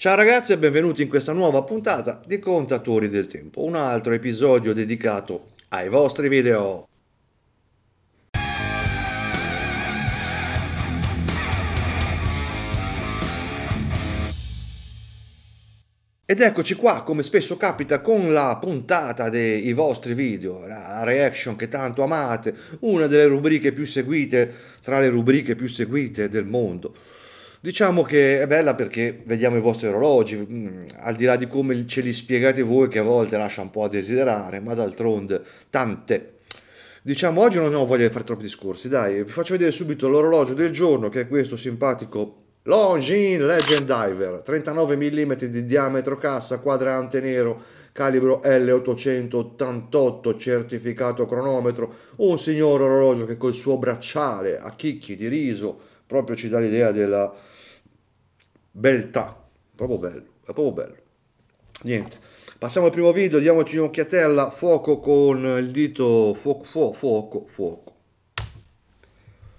Ciao ragazzi e benvenuti in questa nuova puntata di Contatori del Tempo, un altro episodio dedicato ai vostri video. Ed eccoci qua, come spesso capita con la puntata dei vostri video, la reaction che tanto amate, una delle rubriche più seguite, tra le rubriche più seguite del mondo Diciamo che è bella perché vediamo i vostri orologi, mm, al di là di come ce li spiegate voi che a volte lascia un po' a desiderare, ma d'altronde tante. Diciamo oggi non ho voglia di fare troppi discorsi, dai, vi faccio vedere subito l'orologio del giorno che è questo simpatico Longin Legend Diver, 39 mm di diametro, cassa quadrante nero, calibro L888, certificato cronometro, un signor orologio che col suo bracciale a chicchi di riso proprio ci dà l'idea della beltà, proprio bello, è proprio bello. Niente, passiamo al primo video, diamoci un'occhiatella, fuoco con il dito, fuoco, fuoco, fuoco, fuoco.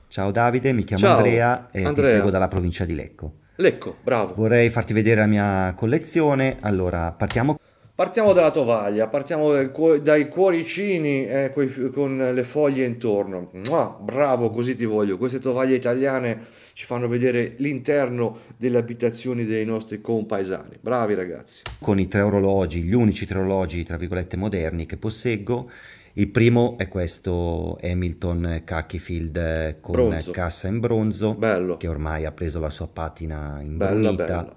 Ciao Davide, mi chiamo Ciao, Andrea e Andrea. ti seguo dalla provincia di Lecco. Lecco, bravo. Vorrei farti vedere la mia collezione, allora partiamo. Partiamo dalla tovaglia, partiamo dai cuoricini eh, con le foglie intorno. Mua, bravo, così ti voglio. Queste tovaglie italiane ci fanno vedere l'interno delle abitazioni dei nostri compaesani. Bravi ragazzi. Con i tre orologi, gli unici tre orologi, tra virgolette, moderni che posseggo, il primo è questo Hamilton Cackeyfield eh, con bronzo. cassa in bronzo, bello. che ormai ha preso la sua patina in bella, bella.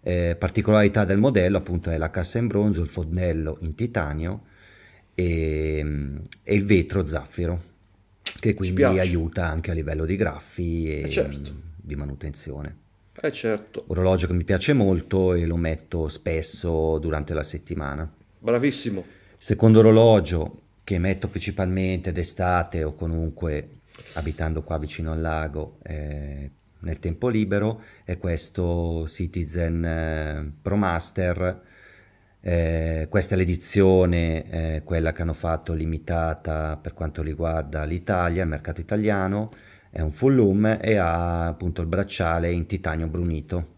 Eh, particolarità del modello appunto è la cassa in bronzo, il fondello in titanio e, e il vetro zaffiro che quindi aiuta anche a livello di graffi e eh certo. di manutenzione. Eh certo. Orologio che mi piace molto e lo metto spesso durante la settimana. Bravissimo. Secondo orologio che metto principalmente d'estate o comunque abitando qua vicino al lago eh, nel tempo libero è questo Citizen eh, Pro Master eh, questa è l'edizione, eh, quella che hanno fatto limitata per quanto riguarda l'Italia, il mercato italiano, è un full loom e ha appunto il bracciale in titanio brunito.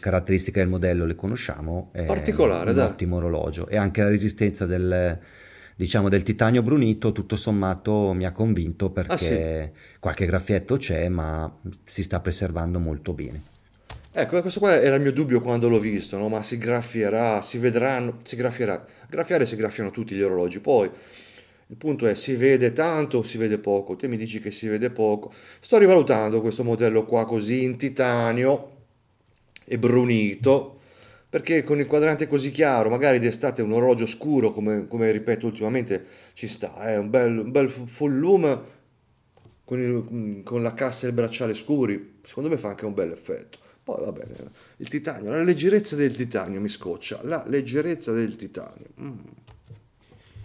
Caratteristiche del modello le conosciamo, è Particolare, un, un ottimo orologio e anche la resistenza del, diciamo del titanio brunito tutto sommato mi ha convinto ah, perché ah, sì. qualche graffietto c'è ma si sta preservando molto bene. Ecco, questo qua era il mio dubbio quando l'ho visto, no? ma si graffierà, si vedranno, si graffierà. Graffiare si graffiano tutti gli orologi, poi il punto è si vede tanto o si vede poco? Te mi dici che si vede poco. Sto rivalutando questo modello qua così in titanio e brunito perché con il quadrante così chiaro, magari d'estate un orologio scuro, come, come ripeto ultimamente, ci sta, è eh? un bel, un bel full loom con, il, mm, con, la cassa e il bracciale scuri, secondo me fa anche un bel effetto. Poi va bene, il titanio, la leggerezza del titanio mi scoccia, la leggerezza del titanio. Mm.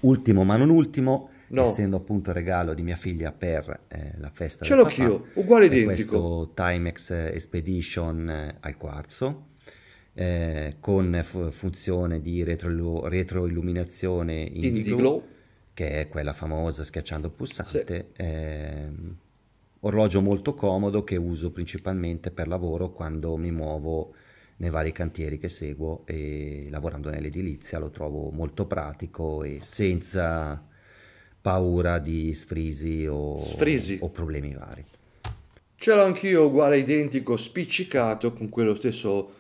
Ultimo ma non ultimo, no. essendo appunto regalo di mia figlia per eh, la festa Ce l'ho anch'io, uguale identico. Questo Timex Expedition eh, al quarzo eh, con f- funzione di retro- retroilluminazione in glow, che è quella famosa schiacciando il pulsante. Sì. Ehm, orologio molto comodo che uso principalmente per lavoro quando mi muovo nei vari cantieri che seguo e lavorando nell'edilizia lo trovo molto pratico e senza paura di sfrisi o, sfrisi. o problemi vari. Ce l'ho anch'io uguale identico, spiccicato con quello stesso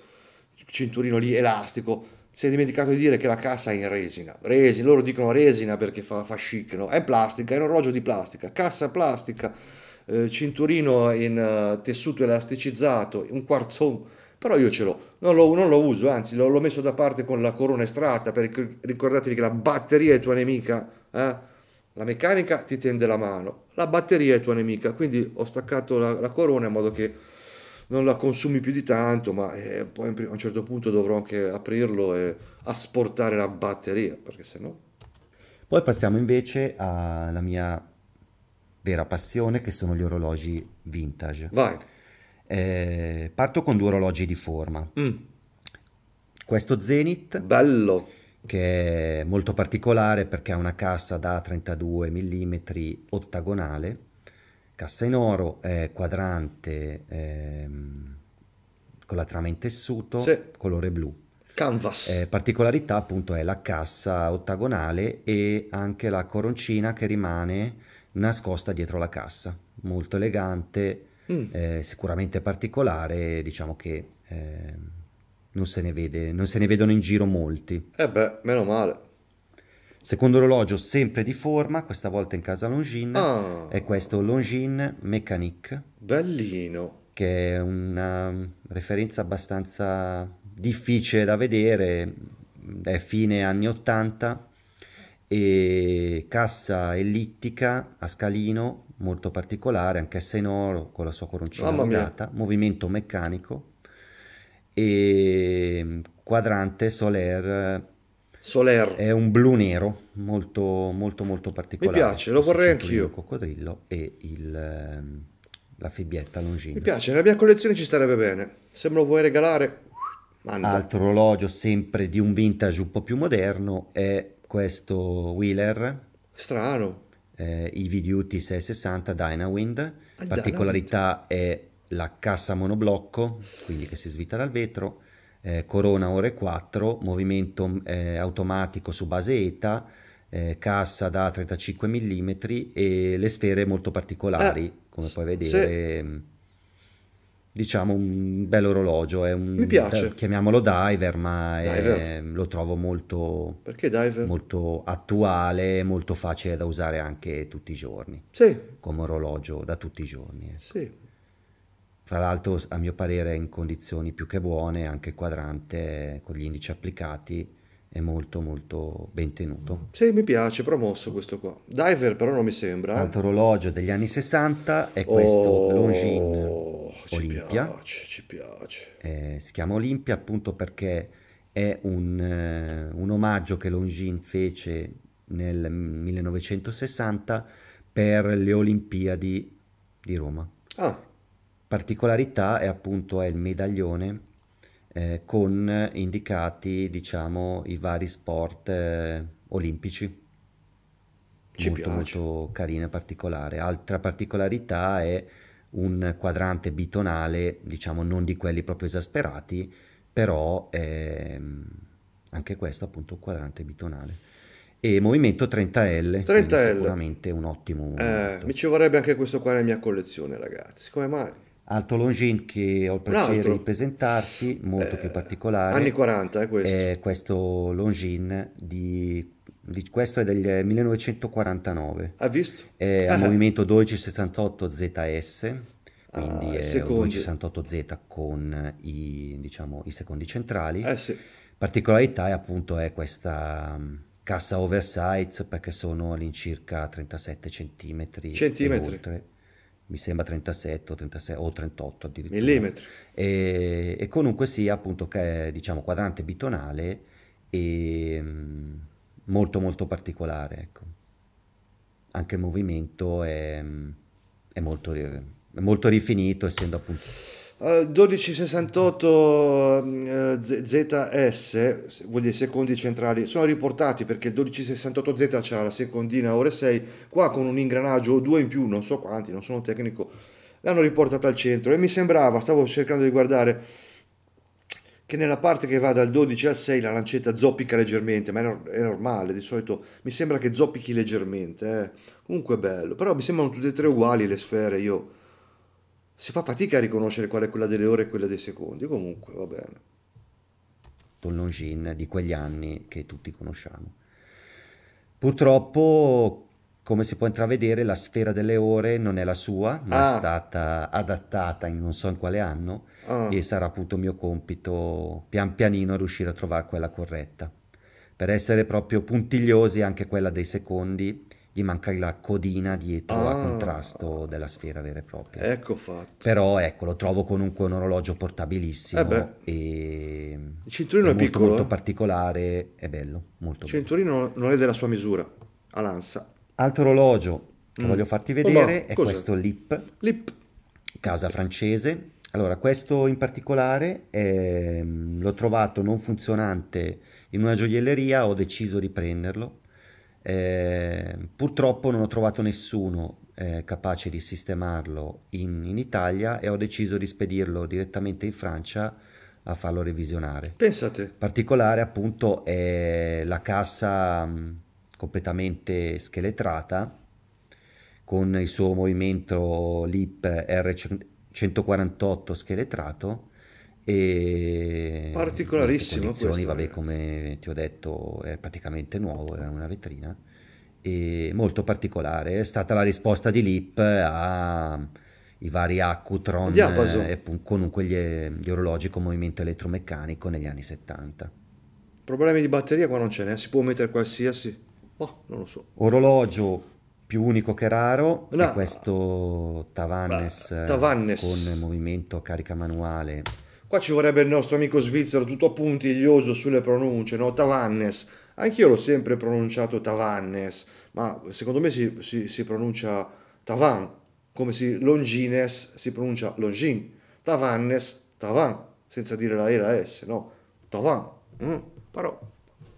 cinturino lì elastico, si è dimenticato di dire che la cassa è in resina. Resina, loro dicono resina perché fa, fa chic, no? È plastica, è un orologio di plastica, cassa plastica, eh, cinturino in uh, tessuto elasticizzato, un quarzo. però io ce l'ho, non lo, non lo uso, anzi l'ho, l'ho, messo da parte con la corona estratta, perché ricordatevi che la batteria è tua nemica, eh? la meccanica ti tende la mano, la batteria è tua nemica, quindi ho staccato la, la corona in modo che non la consumi più di tanto, ma eh, poi a un certo punto dovrò anche aprirlo e asportare la batteria, perché sennò... Poi passiamo invece alla mia vera passione, che sono gli orologi vintage. Vai. Eh, parto con due orologi di forma. Mm. Questo Zenith. Bello. Che è molto particolare perché ha una cassa da 32 mm ottagonale Cassa in oro, eh, quadrante ehm, con la trama in tessuto, sì. colore blu. Canvas. Eh, particolarità appunto è la cassa ottagonale e anche la coroncina che rimane nascosta dietro la cassa. Molto elegante, mm. eh, sicuramente particolare, diciamo che ehm, non se ne vede, non se ne vedono in giro molti. Eh beh, meno male. Secondo orologio sempre di forma, questa volta in casa Longin, ah. è questo Longin Mécanique. Bellino. Che è una referenza abbastanza difficile da vedere, è fine anni 80 e cassa ellittica a scalino molto particolare, anch'essa in oro con la sua coroncina allungata, movimento meccanico e quadrante solare Soler. È un blu nero molto molto molto particolare. Mi piace, lo vorrei anch'io. Il coccodrillo e il, ehm, la fibbietta longina. Mi piace, nella mia collezione ci starebbe bene. Se me lo vuoi regalare, manda. Altro orologio sempre di un vintage un po' più moderno è questo Wheeler. Strano. Eh, Ivy Duty 660 Dynawind. Ah, la Particolarità Dynawind. è la cassa monoblocco, quindi che si svita dal vetro eh, corona ore 4, movimento eh, automatico su base ETA, eh, cassa da 35 mm e le sfere molto particolari, eh, come puoi vedere. Sì. Mm, diciamo un bel orologio, è un, Mi piace. Eh, chiamiamolo diver, ma diver. È, lo trovo molto, molto attuale, molto facile da usare anche tutti i giorni, sì. come orologio da tutti i giorni. Ecco. Sì, fra l'altro a mio parere in condizioni più che buone, anche il quadrante con gli indici applicati è molto molto ben tenuto. Sì, mi piace, promosso questo qua. Diver però non mi sembra. Eh. Altro orologio degli anni 60 è oh, questo oh, Longines Olimpia. Ci piace, ci piace. Eh, si chiama Olimpia appunto perché è un, eh, un omaggio che Longin fece nel 1960 per le Olimpiadi di Roma. Ah Particolarità è appunto è il medaglione eh, con indicati diciamo i vari sport eh, olimpici. Ci molto, piace. molto carina e particolare. Altra particolarità è un quadrante bitonale, diciamo non di quelli proprio esasperati, però è mm, anche questo appunto un quadrante bitonale. E movimento 30L, 30L. sicuramente un ottimo. Eh, mi ci vorrebbe anche questo qua nella mia collezione, ragazzi. Come mai? Anto Longin che ho il piacere di presentarti, molto eh, più particolare. Anni 40 eh, È questo Longin di, di, questo è del 1949. Ha visto? È ah, al ah. movimento 1268 ZS, quindi ah, è secondi. 1268Z con i, diciamo, i secondi centrali. Eh, sì. Particolarità è appunto è questa mm, cassa oversize perché sono all'incirca 37 centimetri. Centimetri mi sembra 37 o, 36, o 38 addirittura. Millimetri. E, e, comunque sia appunto che è diciamo quadrante bitonale e mm, molto molto particolare. Ecco. Anche il movimento è, mm, è, molto, è molto rifinito essendo appunto... Uh, 1268 ZS, vuol dire secondi centrali, sono riportati perché il 1268Z ha la secondina ore 6, qua con un ingranaggio o due in più, non so quanti, non sono tecnico, l'hanno riportata al centro e mi sembrava, stavo cercando di guardare, che nella parte che va dal 12 al 6 la lancetta zoppica leggermente, ma è, normale, di solito mi sembra che zoppichi leggermente, eh. comunque è bello, però mi sembrano tutte e tre uguali le sfere, io si fa fatica a riconoscere qual è quella delle ore e quella dei secondi, comunque va bene. Longin di quegli anni che tutti conosciamo. Purtroppo, come si può intravedere, la sfera delle ore non è la sua, ma ah. è stata adattata in non so in quale anno ah. e sarà appunto mio compito pian pianino riuscire a trovare quella corretta. Per essere proprio puntigliosi anche quella dei secondi gli manca la codina dietro ah, a contrasto della sfera vera e propria. Ecco fatto. Però ecco, lo trovo comunque un orologio portabilissimo eh e il cinturino è, è piccolo, molto eh. particolare, è bello, molto Il cinturino bello. non è della sua misura, all'ansa. Altro orologio che mm. voglio farti vedere oh, è questo Lip. Lip. Casa francese. Allora, questo in particolare è... Mm, l'ho trovato non funzionante in una gioielleria, ho deciso di prenderlo eh, purtroppo non ho trovato nessuno eh, capace di sistemarlo in, in, Italia e ho deciso di spedirlo direttamente in Francia a farlo revisionare. Pensate. In Particolare appunto è la cassa mm, completamente scheletrata con il suo movimento LIP R148 scheletrato e particolarissimo questo, vabbè, come ti ho detto è praticamente nuovo era una vetrina e molto particolare è stata la risposta di Lip ai vari Accutron e eh, comunque gli, gli orologi con movimento elettromeccanico negli anni 70 problemi di batteria qua non ce n'è si può mettere qualsiasi boh, non lo so orologio più unico che raro no. è questo Tavannes, Tavannes con movimento carica manuale Qua ci vorrebbe il nostro amico svizzero tutto puntiglioso sulle pronunce, no? Tavannes. Anch'io l'ho sempre pronunciato Tavannes, ma secondo me si, si, si pronuncia Tavan, come si Longines si pronuncia Longin, Tavannes, Tavan, senza dire la E la S, no? Tavan. Mm? Però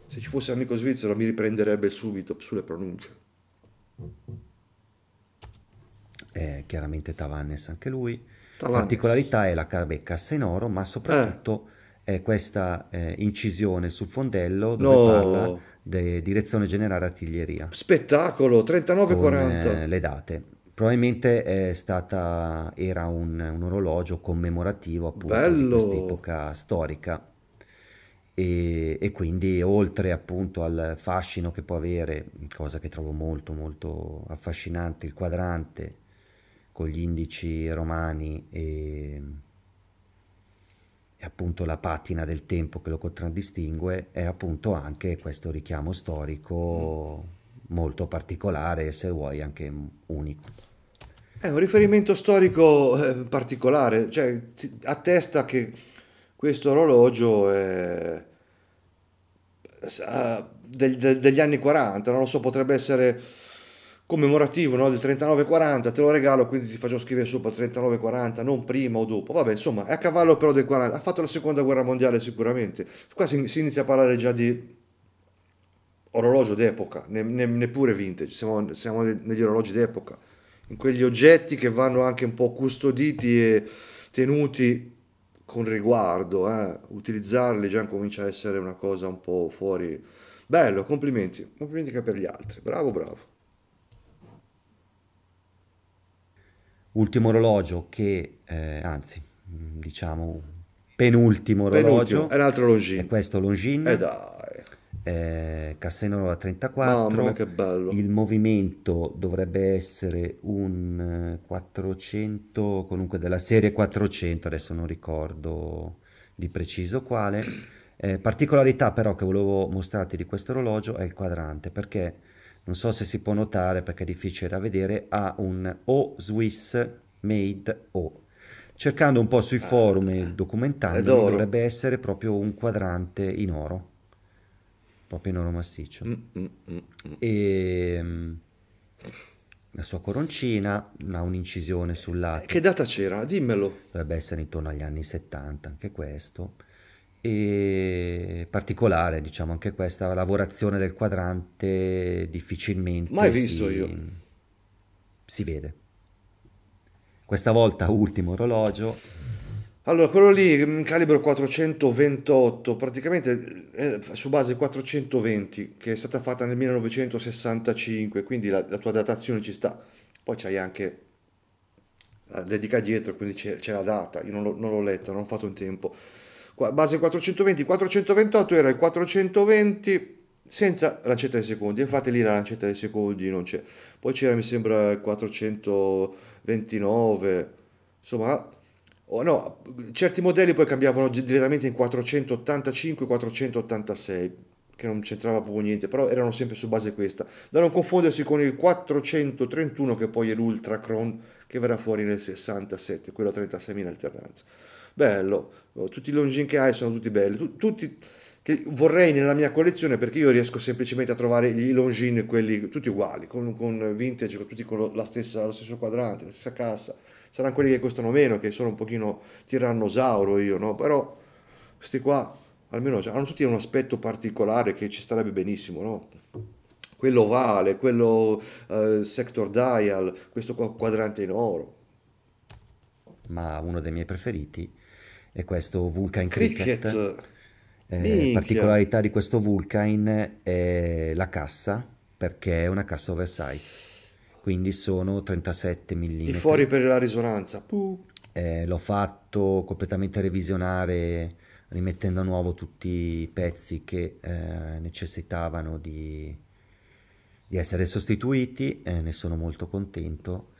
se ci fosse amico svizzero mi riprenderebbe subito sulle pronunce. Eh, chiaramente Tavannes anche lui. La particolarità è la carve cassa in oro, ma soprattutto eh. questa eh, incisione sul fondello dove no. parla de, direzione generale artiglieria. Spettacolo, 39-40. Eh, le date. Probabilmente è stata, era un, un orologio commemorativo appunto Bello. di quest'epoca storica. E, e, quindi oltre appunto al fascino che può avere, cosa che trovo molto molto affascinante, il quadrante, con gli indici romani e, e appunto la patina del tempo che lo contraddistingue, è appunto anche questo richiamo storico mm. molto particolare e se vuoi anche unico. È un riferimento storico eh, particolare, cioè attesta che questo orologio è degli anni 40, non lo so, potrebbe essere commemorativo no, del 39-40, te lo regalo, quindi ti faccio scrivere sopra 39-40, non prima o dopo. Vabbè, insomma, è a cavallo però del 40. Ha fatto la seconda guerra mondiale sicuramente. Qua si, si inizia a parlare già di orologio d'epoca, ne, ne, neppure vintage, siamo, siamo, negli orologi d'epoca, in quegli oggetti che vanno anche un po' custoditi e tenuti con riguardo, eh. utilizzarli già comincia a essere una cosa un po' fuori. Bello, complimenti, complimenti anche per gli altri, bravo, bravo. ultimo orologio che, eh, anzi, diciamo penultimo orologio. Penultimo, è un altro Longin è questo Longin Eh dai. Eh, Cassenola 34. Mamma mia, che bello. Il movimento dovrebbe essere un 400, eh, comunque della serie 400, adesso non ricordo di preciso quale. Eh, particolarità però che volevo mostrarti di questo orologio è il quadrante, perché non so se si può notare perché è difficile da vedere, ha un O Swiss Made O. Cercando un po' sui ah, forum e eh, documentando dovrebbe essere proprio un quadrante in oro, proprio in oro massiccio. Mm, mm, mm, mm. e ehm, la sua coroncina ha un'incisione sul lato. Che data c'era? Dimmelo. Dovrebbe essere intorno agli anni 70, anche questo e particolare, diciamo, anche questa lavorazione del quadrante difficilmente Mai visto si, io. si vede. Questa volta ultimo orologio. Allora, quello lì, mm, calibro 428, praticamente eh, su base 420, che è stata fatta nel 1965, quindi la, la tua datazione ci sta. Poi c'hai anche la dedica dietro, quindi c'è, la data, io non, non l'ho letta, non ho fatto in tempo base 420, 428 era il 420 senza lancetta dei secondi, infatti lì la lancetta dei secondi non c'è. Poi c'era mi sembra il 429, insomma, oh no, certi modelli poi cambiavano direttamente in 485, 486 che non c'entrava proprio niente, però erano sempre su base questa, da non confondersi con il 431 che poi è l'Ultra Cron che verrà fuori nel 67, quello a 36.000 alternanze bello, oh, tutti i longin che hai sono tutti belli, tutti che vorrei nella mia collezione perché io riesco semplicemente a trovare i longin quelli tutti uguali, con, con vintage, con tutti con la stessa, lo stesso quadrante, la stessa cassa, saranno quelli che costano meno, che sono un pochino tirannosauro io, no? Però questi qua almeno hanno tutti un aspetto particolare che ci starebbe benissimo, no? Quello ovale, quello eh, sector dial, questo qua quadrante in oro. Ma uno dei miei preferiti è questo Vulcan Cricket. cricket. Eh, particolarità di questo Vulcan è la cassa, perché è una cassa oversize quindi sono 37 mm. I fuori per la risonanza. Eh, l'ho fatto completamente revisionare, rimettendo a nuovo tutti i pezzi che eh, necessitavano di, di, essere sostituiti, eh, ne sono molto contento.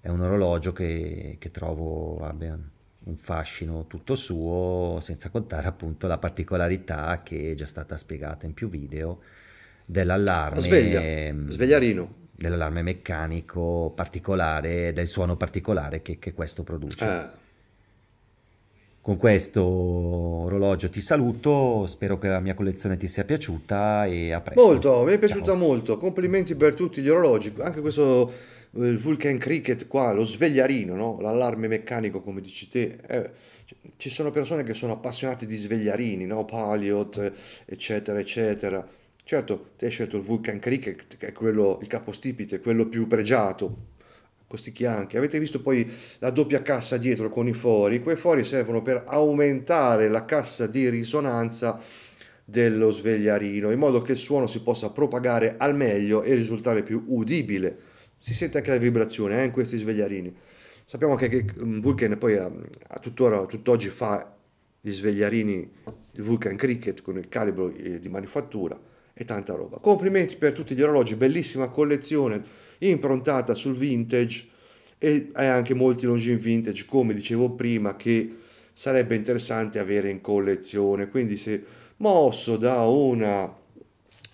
È un orologio che, che trovo abbia un fascino tutto suo, senza contare appunto la particolarità che è già stata spiegata in più video dell'allarme Sveglia. Mm, svegliarino dell'allarme meccanico particolare, del suono particolare che, che questo produce. Ah. Con questo orologio ti saluto, spero che la mia collezione ti sia piaciuta e a presto. Molto, mi è piaciuta Ciao. molto, complimenti per tutti gli orologi, anche questo eh, il Vulcan Cricket qua, lo svegliarino, no? l'allarme meccanico come dici te, eh, ci sono persone che sono appassionate di svegliarini, no? Paliot, eccetera, eccetera. Certo, te hai scelto il Vulcan Cricket, che è quello, il capostipite, quello più pregiato, questi chianchi. Avete visto poi la doppia cassa dietro con i fori? Quei fori servono per aumentare la cassa di risonanza dello svegliarino, in modo che il suono si possa propagare al meglio e risultare più udibile si sente anche la vibrazione eh, in questi svegliarini. Sappiamo che, che mm, Vulcan poi a, ehm, a, tuttora, tutt'oggi fa gli svegliarini di Vulcan Cricket con il calibro eh, di manifattura e tanta roba. Complimenti per tutti gli orologi, bellissima collezione improntata sul vintage e hai anche molti longin vintage, come dicevo prima, che sarebbe interessante avere in collezione. Quindi se mosso da una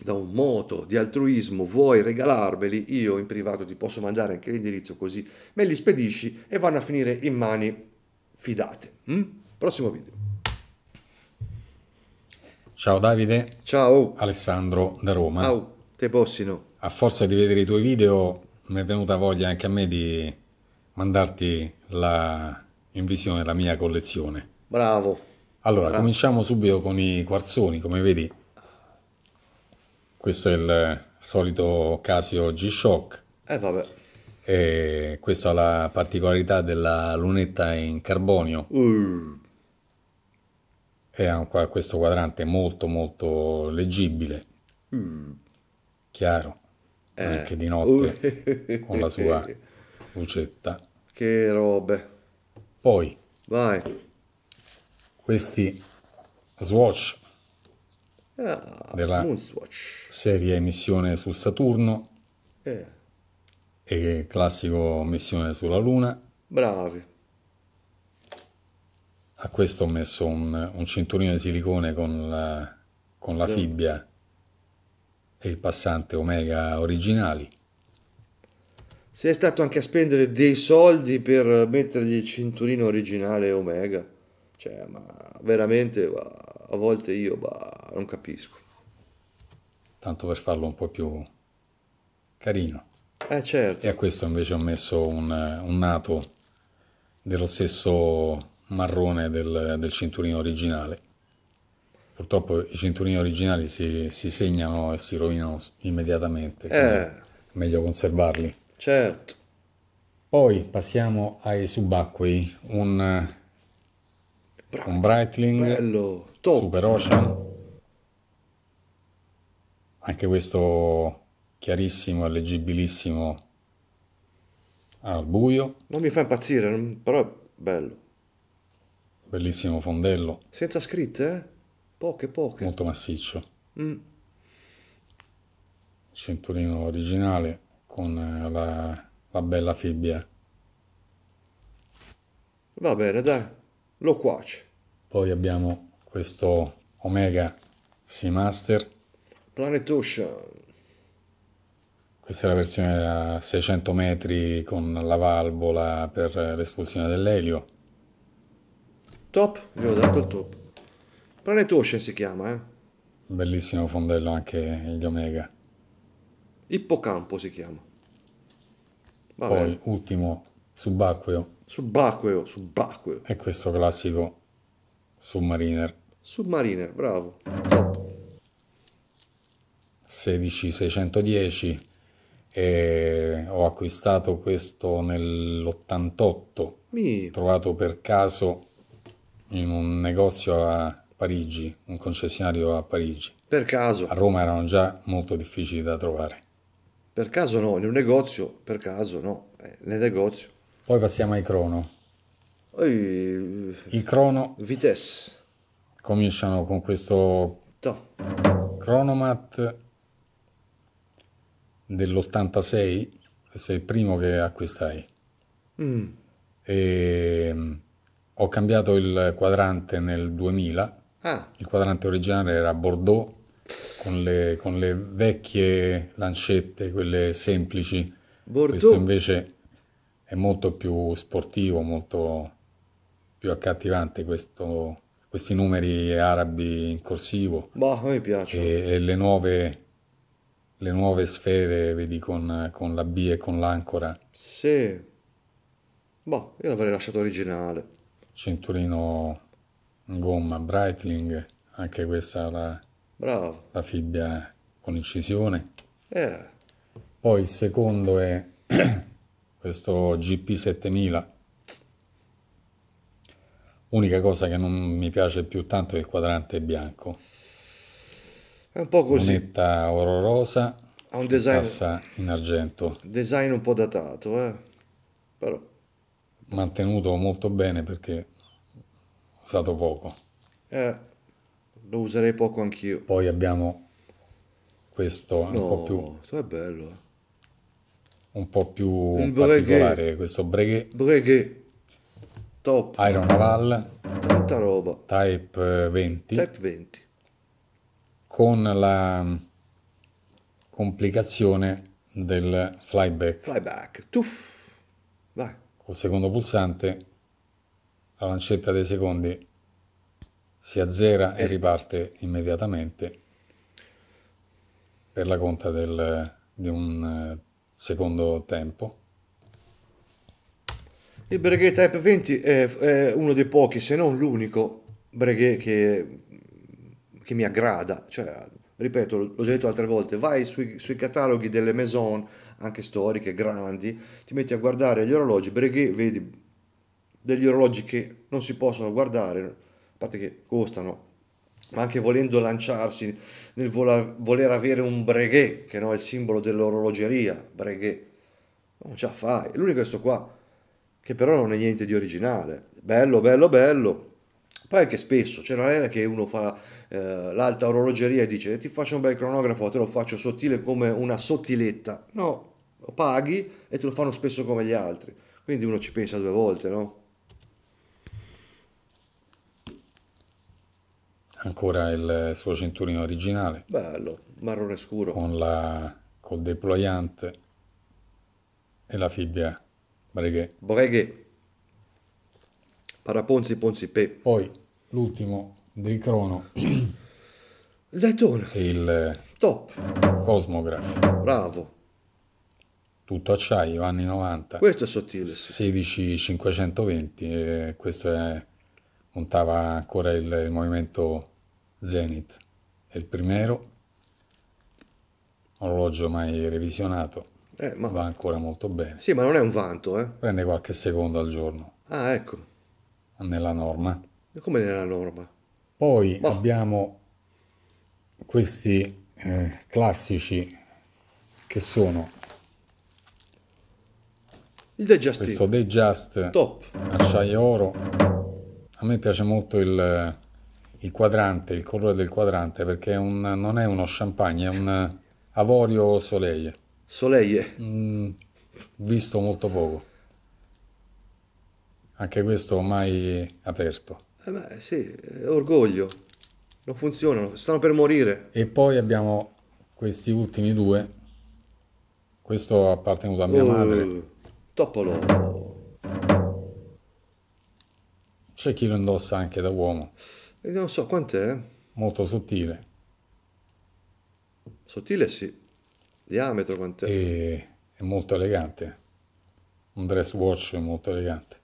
da un moto di altruismo vuoi regalarveli, io in privato ti posso mandare anche l'indirizzo così me li spedisci e vanno a finire in mani fidate. Mm? Prossimo video. Ciao Davide. Ciao. Alessandro da Roma. Ciao, te possino. A forza di vedere i tuoi video mi è venuta voglia anche a me di mandarti la... in visione la mia collezione. Bravo. Allora, Bravo. cominciamo subito con i quarzoni, come vedi questo è il solito Casio G-Shock. Eh vabbè. E questa ha la particolarità della lunetta in carbonio. Uh. E ha questo quadrante molto molto leggibile. Uh. Chiaro. Eh. Anche di notte uh. con la sua lucetta. Che robe. Poi. Vai. Questi Swatch ah, della Moonswatch. serie missione su Saturno eh. e classico missione sulla Luna. Bravi. A questo ho messo un, un cinturino di silicone con la, con la eh. fibbia e il passante Omega originali. Sei stato anche a spendere dei soldi per mettergli il cinturino originale Omega. Cioè, ma veramente... Va a volte io bah, non capisco. Tanto per farlo un po' più carino. Eh certo. E a questo invece ho messo un, un nato dello stesso marrone del, del, cinturino originale. Purtroppo i cinturini originali si, si segnano e si rovinano immediatamente, eh. meglio conservarli. Certo. Poi passiamo ai subacquei, un, Bravo, un Breitling bello. Top. Super Ocean. Anche questo chiarissimo, leggibilissimo al buio. Non mi fa impazzire, però è bello. Bellissimo fondello. Senza scritte, eh? Poche, poche. Molto massiccio. Mm. Cinturino originale con eh, la, la bella fibbia. Va bene, dai. Lo Loquace. Poi abbiamo questo Omega Seamaster Planet Ocean questa è la versione a 600 metri con la valvola per l'espulsione dell'elio top, gli ho dato il top Planet Ocean si chiama eh? bellissimo fondello anche gli Omega Ippocampo si chiama Va poi bene. ultimo subacqueo subacqueo subacqueo è questo classico Submariner. Submariner, bravo. Top. 16610 e ho acquistato questo nell'88. Mi... Trovato per caso in un negozio a Parigi, un concessionario a Parigi. Per caso. A Roma erano già molto difficili da trovare. Per caso no, in un negozio, per caso no, eh, nel negozio. Poi passiamo ai crono. Poi... I crono... Vitesse. Cominciano con questo... No. Cronomat dell'86, sei il primo che acquistai. Mm. E... Ehm, ho cambiato il quadrante nel 2000. Ah. Il quadrante originale era Bordeaux con le, con le vecchie lancette, quelle semplici. Bordeaux. Questo invece è molto più sportivo, molto più accattivante questo, questi numeri arabi in corsivo. Boh, mi piace. E, e le, nuove, le, nuove, sfere, vedi, con, con, la B e con l'ancora. Sì. Boh, io l'avrei lasciato originale. Cinturino in gomma, Breitling, anche questa la, Bravo. la fibbia con incisione. Eh. Poi il secondo è questo GP7000 Unica cosa che non mi piace più tanto è il quadrante bianco. È un po' così. Moneta oro rosa. Ha un design. Cassa in argento. Design un po' datato, eh? però. Mantenuto molto bene perché ho usato poco. Eh, lo userei poco anch'io. Poi abbiamo questo no, un po' più. Questo è bello. Eh. Un po' più un particolare, questo breguet. Breguet Top. Iron Naval. Tanta roba. Type 20. Eh, Type 20. Con la complicazione del flyback. Flyback. Tuff. Vai. Col secondo pulsante la lancetta dei secondi si azzera e, e eh. riparte immediatamente per la conta del, di un eh, secondo tempo il Breguet Type 20 è, è uno dei pochi, se non l'unico, Breguet che, che mi aggrada. Cioè, ripeto, l'ho già detto altre volte, vai sui, sui, cataloghi delle maison, anche storiche, grandi, ti metti a guardare gli orologi, Breguet vedi degli orologi che non si possono guardare, a parte che costano, ma anche volendo lanciarsi nel vola, voler avere un Breguet, che no, è il simbolo dell'orologeria, Breguet, non ce la fai, l'unico è questo qua, che però non è niente di originale. Bello, bello, bello. Poi anche spesso, cioè non è che uno fa eh, l'alta orologeria e dice eh, ti faccio un bel cronografo, te lo faccio sottile come una sottiletta. No, lo paghi e te lo fanno spesso come gli altri. Quindi uno ci pensa due volte, no? Ancora il suo cinturino originale. Bello, marrone scuro. Con la, col deployante e la fibbia Breghè. Breghè. Paraponzi Ponzi Pe. Poi l'ultimo del crono. Daytona. Il eh, top. Cosmograph. Bravo. Tutto acciaio, anni 90. Questo è sottile. Sì. 16520 e questo è, montava ancora il, il movimento Zenith. È il primero. orologio mai revisionato eh, ma... va ancora molto bene. Sì, ma non è un vanto, eh? Prende qualche secondo al giorno. Ah, ecco. Nella norma. Come nella norma? Poi boh. abbiamo questi eh, classici che sono il Dejust. Questo Dejust top acciaio oro. A me piace molto il, il quadrante, il colore del quadrante perché è un, non è uno champagne, è un avorio soleil. Soleil. Mm, visto molto poco. Anche questo ormai aperto. Eh beh, sì, orgoglio. Non funzionano, stanno per morire. E poi abbiamo questi ultimi due. Questo appartenuto a mia uh, madre. Topolo. C'è chi lo indossa anche da uomo. E eh, non so quant'è. Molto sottile. Sottile sì. Diametro quant'è? E... È molto elegante. Un dress watch molto elegante.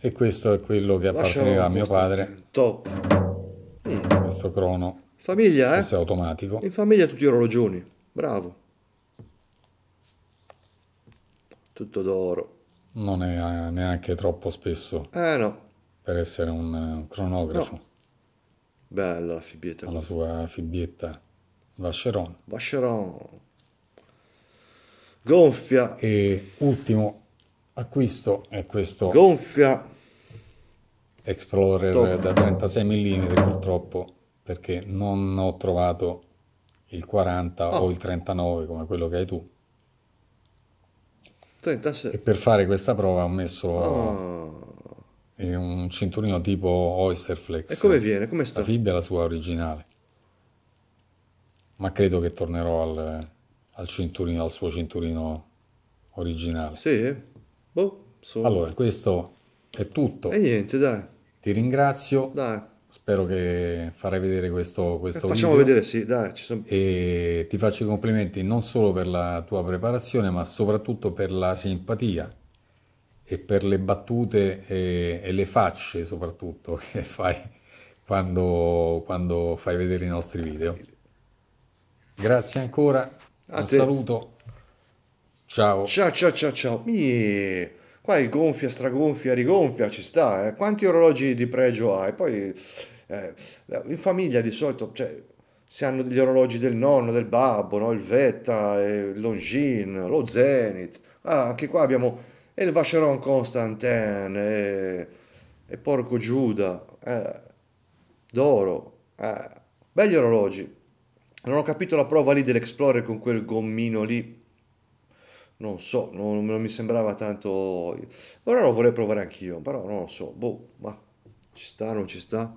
E questo è quello che apparteneva a mio padre. Top. Mm. Questo crono. Famiglia, eh? è automatico. In famiglia tutti orologioni. Bravo. Tutto d'oro. Non è eh, neanche troppo spesso. Eh no. Per essere un, eh, un cronografo. No. Bella la fibbietta. La sua fibbietta. Vacheron. Vacheron. Gonfia. E ultimo acquisto è questo. Gonfia. Explorer Top. da 36 mm purtroppo perché non ho trovato il 40 oh. Ah. o il 39 come quello che hai tu. 36. E per fare questa prova ho messo oh. un cinturino tipo Oyster Flex. E come viene? Come sta? La fibbia la sua originale ma credo che tornerò al, al cinturino, al suo cinturino originale. Sì, boh, sono... Allora, questo è tutto. E niente, dai. Ti ringrazio. Dai. Spero che farai vedere questo, questo facciamo video. vedere, sì, dai. Sono... E ti faccio i complimenti non solo per la tua preparazione, ma soprattutto per la simpatia e per le battute e, e le facce soprattutto che fai quando, quando fai vedere i nostri video. Grazie ancora. A Un te. saluto. Ciao. Ciao, ciao, ciao, ciao. Mi... Qua il gonfia, stragonfia, rigonfia ci sta. Eh. Quanti orologi di pregio hai? Poi eh, in famiglia di solito cioè, si hanno gli orologi del nonno, del babbo, no? il Vetta, eh, il Longin, lo Zenith. Ah, anche qua abbiamo e il Vacheron Constantin e, e Porco Giuda. Eh, d'oro. Eh. Belli orologi. Non ho capito la prova lì dell'Explorer con quel gommino lì. Non so, non, non mi sembrava tanto... Ora lo vorrei provare anch'io, però non lo so. Boh, ma ci sta, non ci sta.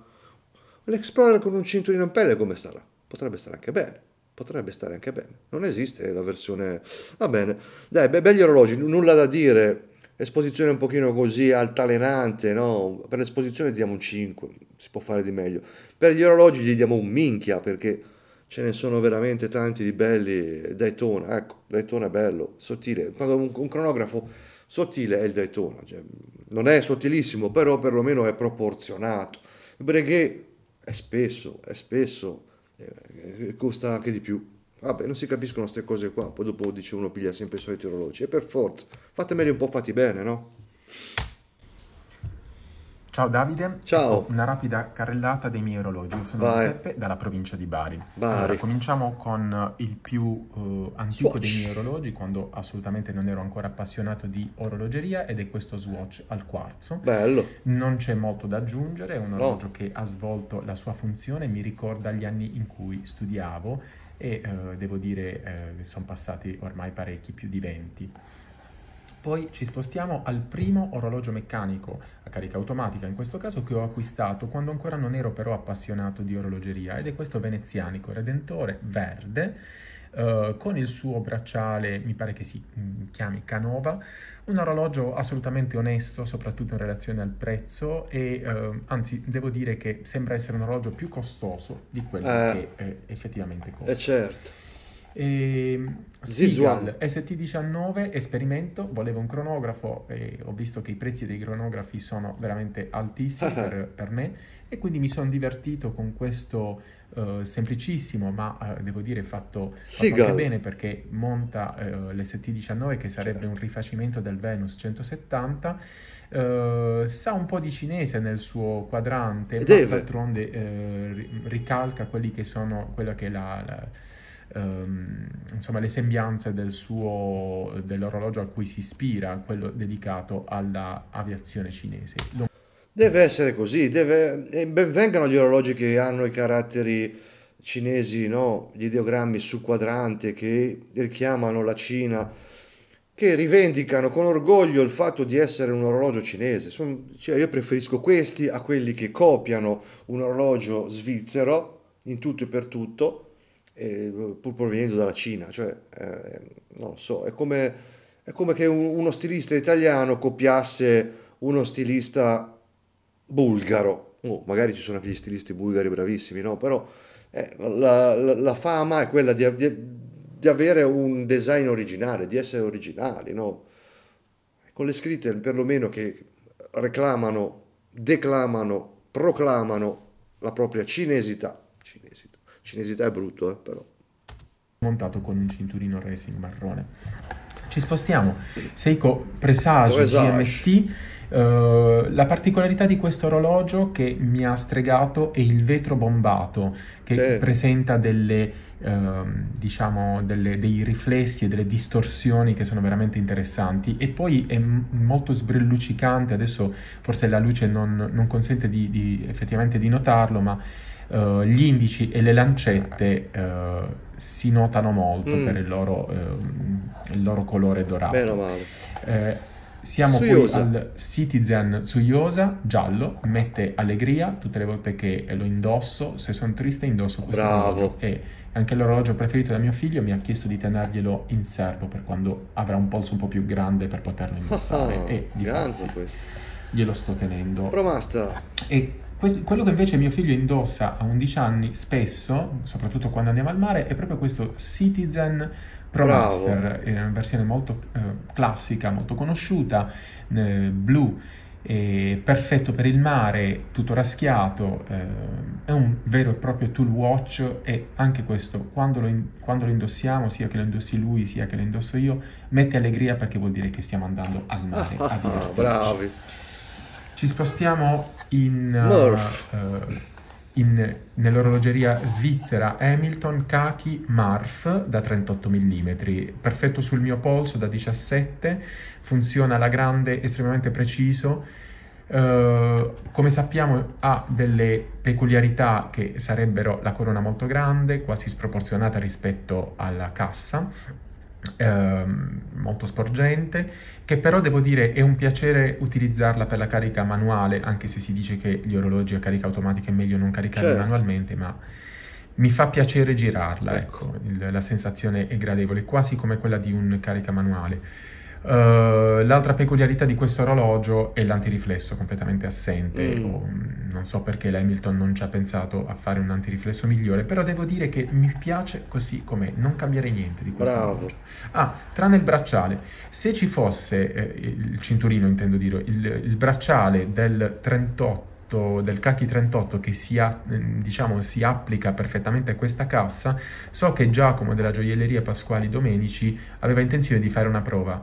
L'Explorer con un cinturino in pelle come starà? Potrebbe stare anche bene potrebbe stare anche bene. Non esiste la versione... Va bene. Dai, be- belli orologi, nulla da dire. Esposizione un pochino così altalenante, no? Per l'esposizione diamo un 5, si può fare di meglio. Per gli orologi gli diamo un minchia, perché ce ne sono veramente tanti di belli, Daytona, ecco, Daytona è bello, sottile, quando un, un cronografo sottile è il Daytona, cioè, non è sottilissimo, però perlomeno è proporzionato, il Breguet è spesso, è spesso, eh, eh, costa anche di più. Vabbè, non si capiscono queste cose qua, poi dopo dice uno piglia sempre i soliti orologi, e per forza, fatemeli un po' fatti bene, no? Ciao Davide, Ciao. Ecco, una rapida carrellata dei miei orologi. Io sono Vai. Giuseppe dalla provincia di Bari. Bari. Allora, cominciamo con il più eh, antico Swatch. dei miei orologi, quando assolutamente non ero ancora appassionato di orologeria, ed è questo Swatch al quarzo. Bello. Non c'è molto da aggiungere, è un orologio no. che ha svolto la sua funzione, mi ricorda gli anni in cui studiavo e eh, devo dire che eh, sono passati ormai parecchi, più di 20. Poi ci spostiamo al primo orologio meccanico, a carica automatica in questo caso, che ho acquistato quando ancora non ero però appassionato di orologeria, ed è questo venezianico, redentore verde, Uh, con il suo bracciale, mi pare che si mm, chiami Canova, un orologio assolutamente onesto, soprattutto in relazione al prezzo e uh, anzi devo dire che sembra essere un orologio più costoso di quello eh, che eh, effettivamente costa. Eh certo. E, ehm, Seagal ST19 esperimento, volevo un cronografo e ho visto che i prezzi dei cronografi sono veramente altissimi per, per me e quindi mi sono divertito con questo uh, semplicissimo ma uh, devo dire fatto, fatto bene perché monta uh, eh, l'ST19 che sarebbe certo. un rifacimento del Venus 170 sa un po' di cinese nel suo quadrante e ma deve. d'altronde ricalca quelli che sono quella che è la, la ehm, insomma, le sembianze del suo, dell'orologio a cui si ispira, quello dedicato all'aviazione cinese. Deve essere così, deve... e ben gli orologi che hanno i caratteri cinesi, no? gli ideogrammi sul quadrante che richiamano la Cina, che rivendicano con orgoglio il fatto di essere un orologio cinese. Sono, cioè io preferisco questi a quelli che copiano un orologio svizzero in tutto e per tutto eh, pur provenendo dalla Cina, cioè, eh, non lo so, è come, è come che un, uno stilista italiano copiasse uno stilista bulgaro, oh, magari ci sono anche gli stilisti bulgari bravissimi, no? però eh, la, la, la, fama è quella di, di, di, avere un design originale, di essere originali, no? con le scritte perlomeno che reclamano, declamano, proclamano la propria cinesità Cinesità è brutto, eh, però. Montato con un cinturino racing marrone. Ci spostiamo. Seiko Presage, Presage. GMT. Uh, eh, la particolarità di questo orologio che mi ha stregato è il vetro bombato che sì. presenta delle, uh, diciamo, delle, dei riflessi e delle distorsioni che sono veramente interessanti e poi è m- molto sbrilluccicante adesso forse la luce non, non consente di, di, effettivamente di notarlo ma eh, gli indici e le lancette uh, si notano molto mm. per il loro, eh, il loro, colore dorato. Bene o male. Siamo qui al Citizen Suyosa, giallo, mette allegria tutte le volte che lo indosso, se sono triste indosso questo Bravo. E anche l'orologio preferito da mio figlio mi ha chiesto di tenerglielo in serbo per quando avrà un polso un po' più grande per poterlo indossare. Ah, e di questo. Glielo sto tenendo. Promasta. E questo, quello che invece mio figlio indossa a 11 anni spesso, soprattutto quando andiamo al mare, è proprio questo Citizen Pro Bravo. Master, è eh, una versione molto eh, classica, molto conosciuta, eh, blu. Eh, perfetto per il mare, tutto raschiato, eh, è un vero e proprio tool watch e anche questo, quando lo, in, quando lo, indossiamo, sia che lo indossi lui, sia che lo indosso io, mette allegria perché vuol dire che stiamo andando al mare. Ah, ah, bravi! Ci spostiamo in, uh, in, nell'orologeria svizzera Hamilton Kaki Marf da 38 mm, perfetto sul mio polso da 17, funziona alla grande, estremamente preciso. Uh, come sappiamo ha delle peculiarità che sarebbero la corona molto grande, quasi sproporzionata rispetto alla cassa, Ehm, molto sporgente, che però devo dire è un piacere utilizzarla per la carica manuale, anche se si dice che gli orologi a carica automatica è meglio non caricarli certo. manualmente, ma mi fa piacere girarla, ecco. Ecco, il, la sensazione è gradevole, quasi come quella di un carica manuale. Eh, l'altra peculiarità di questo orologio è l'antiriflesso completamente assente. Mm. O, oh, non so perché l'Hamilton non ci ha pensato a fare un antiriflesso migliore, però devo dire che mi piace così com'è, non cambiare niente di questo. Bravo. Orologio. Ah, tranne il bracciale. Se ci fosse eh, il cinturino, intendo dire, il, il bracciale del 38 del cacchi 38 che si, mm, diciamo, si, applica perfettamente a questa cassa, so che Giacomo della gioielleria Pasquali Domenici aveva intenzione di fare una prova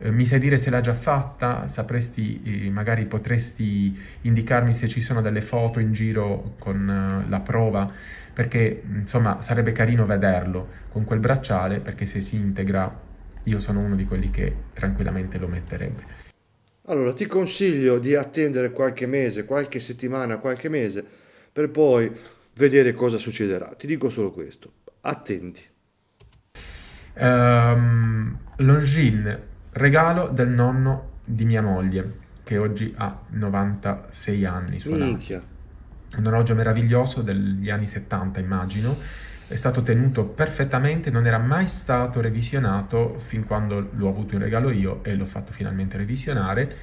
eh, mi sai dire se l'ha già fatta, sapresti, eh, magari potresti indicarmi se ci sono delle foto in giro con eh, la prova, perché insomma sarebbe carino vederlo con quel bracciale, perché se si integra io sono uno di quelli che tranquillamente lo metterebbe. Allora ti consiglio di attendere qualche mese, qualche settimana, qualche mese, per poi vedere cosa succederà. Ti dico solo questo, attendi. Um, ehm, Longines Regalo del nonno di mia moglie, che oggi ha 96 anni. Minchia. Un orologio meraviglioso degli anni 70, immagino. È stato tenuto perfettamente, non era mai stato revisionato fin quando l'ho avuto in regalo io e l'ho fatto finalmente revisionare.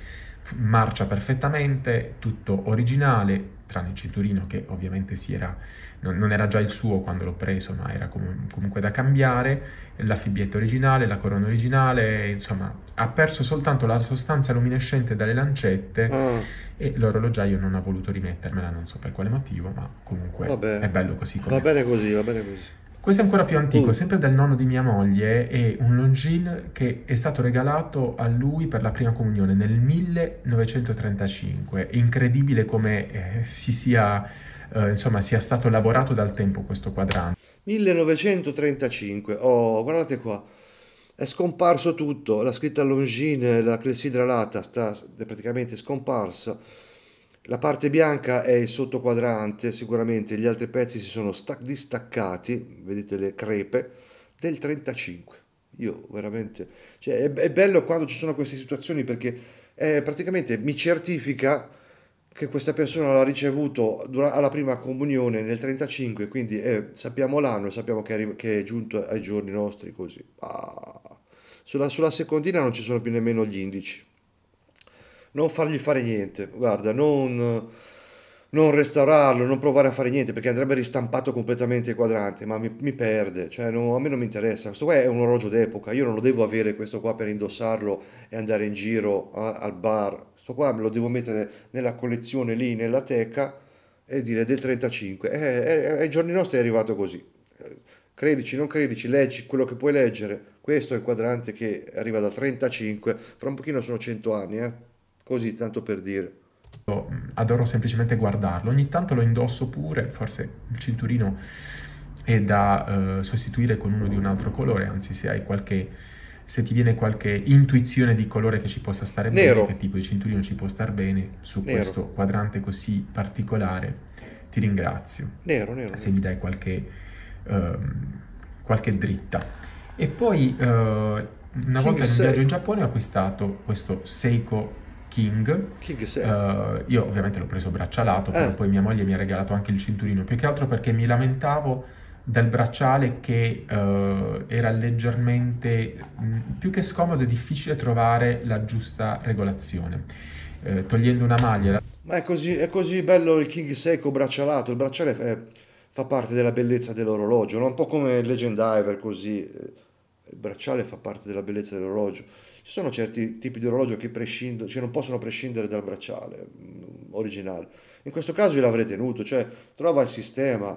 Marcia perfettamente, tutto originale, tranne il cinturino che ovviamente era, non, non, era già il suo quando l'ho preso, ma era com- comunque da cambiare, la fibbietta originale, la corona originale, insomma ha perso soltanto la sostanza luminescente dalle lancette mm. e l'orologiaio non ha voluto rimettermela, non so per quale motivo, ma comunque Vabbè. è bello così. Com'è. Va bene così, va bene così. Questo è ancora più antico, mm. sempre del nonno di mia moglie, è un longin che è stato regalato a lui per la prima comunione nel 1935. Incredibile come eh, si sia, eh, insomma, sia stato lavorato dal tempo questo quadrante. 1935, oh, guardate qua, è scomparso tutto, la scritta longin, la clessidra lata sta praticamente scomparsa la parte bianca è il sottoquadrante, sicuramente gli altri pezzi si sono stac- distaccati, vedete le crepe, del 35. Io veramente... Cioè, è, è bello quando ci sono queste situazioni perché eh, praticamente mi certifica che questa persona l'ha ricevuto dura- alla prima comunione nel 35, quindi eh, sappiamo l'anno, sappiamo che, arri- che, è giunto ai giorni nostri così. Ah. Sulla, sulla secondina non ci sono più nemmeno gli indici non fargli fare niente, guarda, non, non restaurarlo, non provare a fare niente perché andrebbe ristampato completamente il quadrante, ma mi, mi perde, cioè no, a me non mi interessa, questo qua è un orologio d'epoca, io non lo devo avere questo qua per indossarlo e andare in giro a, al bar, questo qua me lo devo mettere nella collezione lì, nella teca e dire del 35, è, eh, eh, eh, ai giorni nostri è arrivato così, credici, non credici, leggi quello che puoi leggere, questo è il quadrante che arriva dal 35, fra un pochino sono 100 anni, eh. Così, tanto per dire. Mm, adoro semplicemente guardarlo. Ogni tanto lo indosso pure, forse il cinturino è da eh, sostituire con uno di un altro colore, anzi se hai qualche se ti viene qualche intuizione di colore che ci possa stare Nero. bene, che tipo di cinturino ci può star bene su nero. questo quadrante così particolare, ti ringrazio. Nero, nero. Se mi dai qualche, uh, qualche dritta. E poi uh, una King volta in un viaggio in Giappone ho acquistato questo Seiko King. King uh, io ovviamente l'ho preso braccialato, eh. poi mia moglie mi ha regalato anche il cinturino, più che altro perché mi lamentavo dal bracciale che uh, era leggermente mh, mm, più che scomodo e difficile trovare la giusta regolazione. Uh, togliendo una maglia. Ma è così, è così bello il King Seiko braccialato, il bracciale è, fa parte della bellezza dell'orologio, no? un po' come il Legend Diver così, il bracciale fa parte della bellezza dell'orologio ci sono certi tipi di orologio che, prescind- cioè non possono prescindere dal bracciale mm, originale. In questo caso l'avrei tenuto, cioè trova il sistema,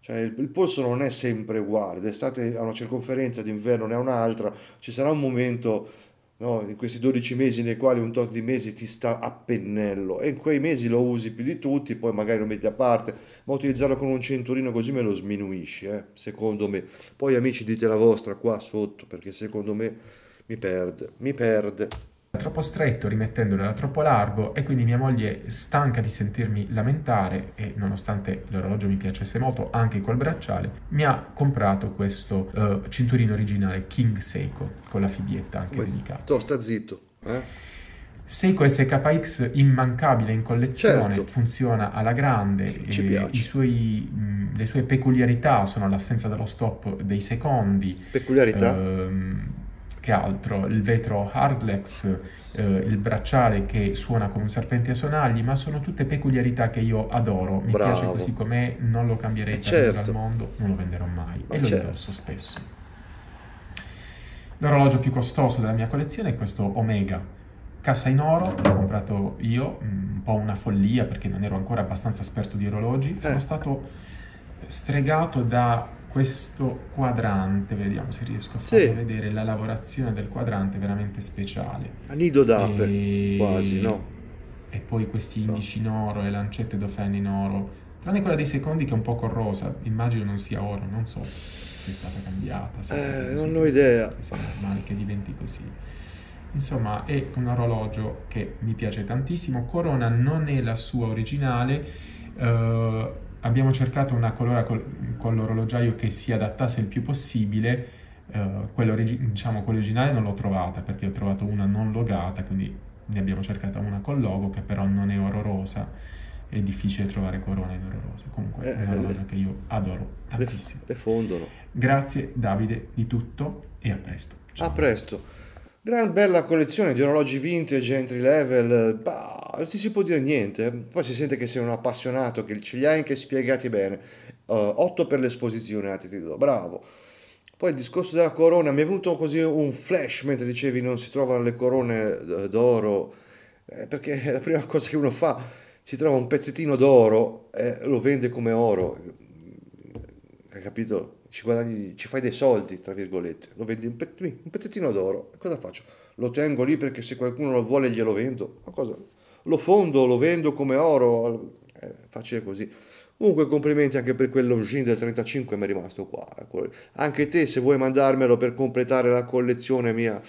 cioè il, il polso non è sempre uguale, d'estate ha una circonferenza, d'inverno ne ha un'altra, ci sarà un momento... No, in questi 12 mesi nei quali un tot di mesi ti sta a pennello e in quei mesi lo usi più di tutti, poi magari lo metti a parte, ma utilizzarlo con un cinturino così me lo sminuisci, eh, secondo me. Poi amici dite la vostra qua sotto perché secondo me mi perde, mi perde. troppo stretto, rimettendolo era troppo largo e quindi mia moglie, stanca di sentirmi lamentare e nonostante l'orologio mi piacesse molto, anche col bracciale, mi ha comprato questo uh, cinturino originale King Seiko con la fibietta anche Beh, dedicata. Tosta zitto, eh? Seiko SKX immancabile in collezione, certo. funziona alla grande, eh, eh, e suoi, mh, le sue peculiarità sono l'assenza dello stop dei secondi. Peculiarità? Ehm, che altro, il vetro hardlex, eh, il bracciale che suona come un serpente a sonagli, ma sono tutte peculiarità che io adoro, mi Bravo. piace così com'è, non lo cambierei eh, certo. al mondo, non lo venderò mai ma e certo. lo indosso certo. spesso. L'orologio più costoso della mia collezione è questo Omega, cassa in oro, l'ho comprato io, mm, un po' una follia perché non ero ancora abbastanza esperto di orologi, eh. sono stato stregato da questo quadrante, vediamo se riesco a far sì. vedere la lavorazione del quadrante veramente speciale. A nido d'ape, e... quasi, no? E poi questi indici no. in oro, le lancette d'ofene in oro, tranne quella dei secondi che è un po' corrosa, immagino non sia oro, non so se è stata cambiata. Eh, non ho idea. È normale che diventi così. Insomma, è un orologio che mi piace tantissimo, Corona non è la sua originale, Uh, abbiamo cercato una colora col- con l'orologiaio che si adattasse il più possibile. Uh, origi- diciamo, originale non l'ho trovata perché ho trovato una non logata, quindi ne abbiamo cercata una con logo che però non è oro rosa. È difficile trovare corona in oro rosa. Comunque eh, è una orologio eh, che io adoro tantissimo. Le, le fondono. Grazie Davide di tutto e a presto. Ciao. A presto. Gran bella collezione di orologi vintage, entry level, bah, non ti si può dire niente. Eh. Poi si sente che sei un appassionato, che ce li hai anche spiegati bene. Uh, eh, 8 per l'esposizione, eh, ti dico, bravo. Poi il discorso della corona, mi è venuto così un flash mentre dicevi non si trovano le corone d'oro, eh, perché è la prima cosa che uno fa, si trova un pezzettino d'oro e eh, lo vende come oro. Hai capito? ci, guadagni, ci fai dei soldi, tra virgolette, lo vendi un, pezz- un pezzettino d'oro, e cosa faccio? Lo tengo lì perché se qualcuno lo vuole glielo vendo, ma cosa? Lo fondo, lo vendo come oro, è eh, facile così. Comunque complimenti anche per quello jean del 35 mi è rimasto qua. Eh, anche te se vuoi mandarmelo per completare la collezione mia,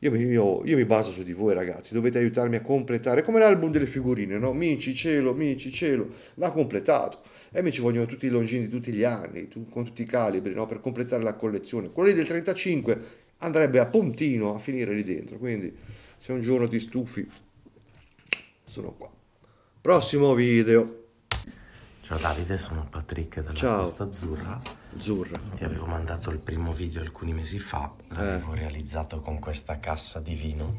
io mi, io, io mi baso su di voi ragazzi, dovete aiutarmi a completare, come l'album delle figurine, no? Mici, cielo, mici, cielo, va completato. E mi ci vogliono tutti i longini di tutti gli anni, con tutti i calibri, no? per completare la collezione. Quelli del 35 andrebbe a puntino a finire lì dentro, quindi se un giorno ti stufi, sono qua. Prossimo video. Ciao Davide, sono Patrick dalla Ciao. Costa Azzurra. Azzurra. Ti avevo mandato il primo video alcuni mesi fa, eh. l'avevo eh. realizzato con questa cassa di vino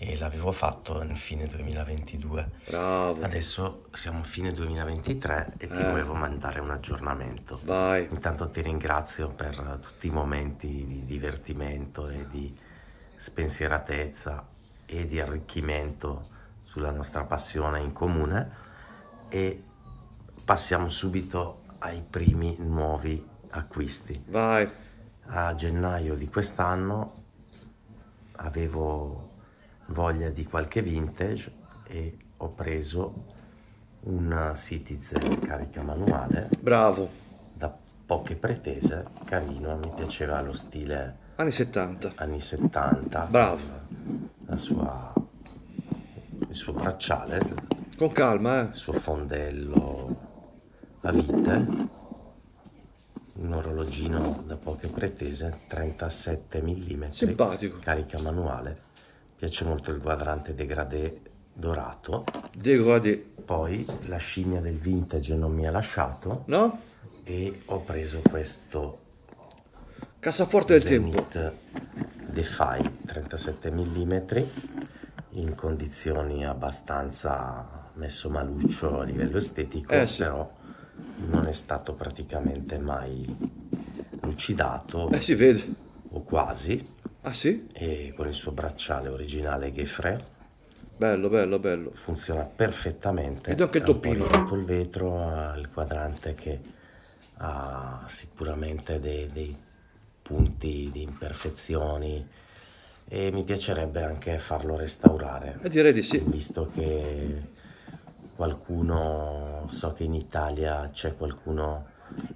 e l'avevo fatto nel fine 2022. Bravo. Adesso siamo a fine 2023 e ti eh. volevo mandare un aggiornamento. Vai. Intanto ti ringrazio per tutti i momenti di divertimento e di spensieratezza e di arricchimento sulla nostra passione in comune e passiamo subito ai primi nuovi acquisti. Vai. A gennaio di quest'anno avevo voglia di qualche vintage e ho preso una Citizen carica manuale. Bravo. Da poche pretese, carino, mi piaceva lo stile anni 70. Anni 70. Bravo. La sua il suo bracciale con calma, eh. Il suo fondello a vite. Un orologino da poche pretese, 37 mm. Simpatico. Carica manuale piace molto il quadrante degradé dorato. Degradé. Poi la scimmia del vintage non mi ha lasciato. No? E ho preso questo... Cassaforte del Zenith tempo. Defy 37 mm in condizioni abbastanza messo maluccio a livello estetico, eh, sì. però non è stato praticamente mai lucidato. Eh, si vede. O quasi Ah sì? E con il suo bracciale originale Gayfre. Bello, bello, bello. Funziona perfettamente. Ed anche il toppino. Ha il vetro, il quadrante che ha sicuramente dei, dei punti di imperfezioni e mi piacerebbe anche farlo restaurare. E eh, direi di sì. Visto che qualcuno, so che in Italia c'è qualcuno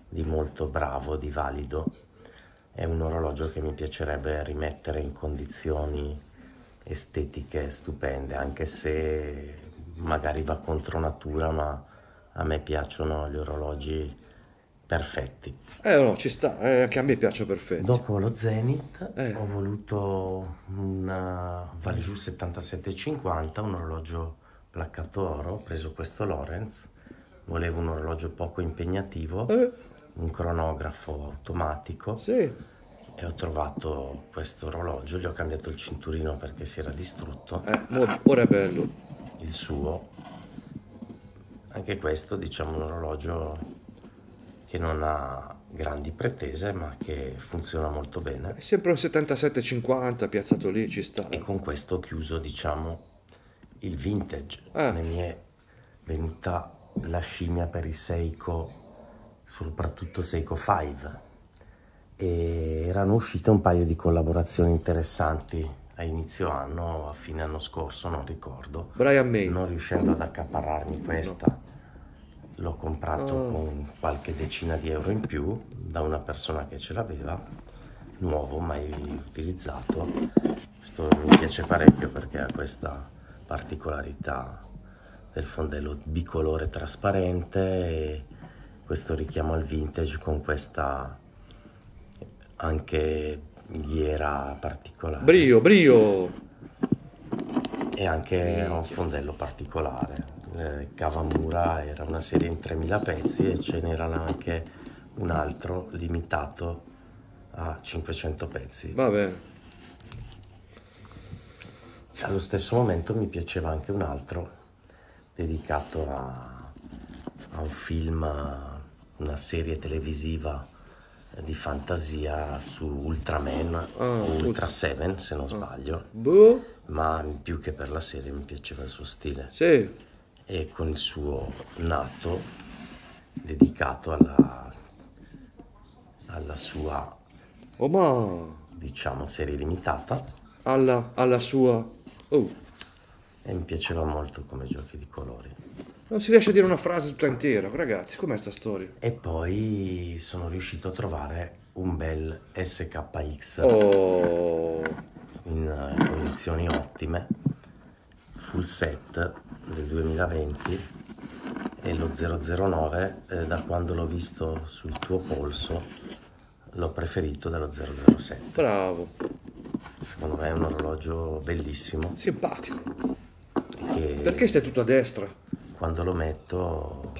di molto bravo, di valido è un orologio che mi piacerebbe rimettere in condizioni estetiche stupende, anche se magari va contro natura, ma a me piacciono gli orologi perfetti. Eh no, ci sta, eh, anche a me piacciono perfetti. Dopo lo Zenith eh. ho voluto un eh, Valjoux 7750, un orologio placcato oro, ho preso questo Lorenz, volevo un orologio poco impegnativo. Eh un cronografo automatico sì. e ho trovato questo orologio, gli ho cambiato il cinturino perché si era distrutto. Eh, ora è bello. Il suo. Anche questo, diciamo, un orologio che non ha grandi pretese ma che funziona molto bene. È sempre un 7750 piazzato lì, ci sta. E con questo ho chiuso, diciamo, il vintage. Eh. Mi è venuta la scimmia per i Seiko soprattutto Seiko 5 e erano uscite un paio di collaborazioni interessanti a inizio anno o a fine anno scorso non ricordo Brian May non riuscendo ad accaparrarmi questa no. l'ho comprato oh. con qualche decina di euro in più da una persona che ce l'aveva nuovo mai utilizzato questo mi piace parecchio perché ha questa particolarità del fondello bicolore trasparente questo richiamo al vintage con questa anche ghiera particolare. Brio, brio! E anche un fondello particolare. Eh, Cavamura era una serie in 3000 pezzi e ce n'era anche un altro limitato a 500 pezzi. Vabbè. Allo stesso momento mi piaceva anche un altro dedicato a, a un film una serie televisiva di fantasia su Ultraman, ah, Ultra Seven se non sbaglio, boh. ma più che per la serie mi piaceva il suo stile. Sì. E con il suo nato dedicato alla, alla sua, oh, ma. diciamo, serie limitata. Alla, alla sua... Oh. E mi piaceva molto come giochi di colori. Non si riesce a dire una frase tutta intera, ragazzi, com'è sta storia? E poi sono riuscito a trovare un bel SKX oh. in eh, condizioni ottime, full set del 2020 e lo 009 eh, da quando l'ho visto sul tuo polso l'ho preferito dallo 007. Bravo. Secondo me è un orologio bellissimo. Simpatico. Che... Perché stai tutto a destra? quando lo metto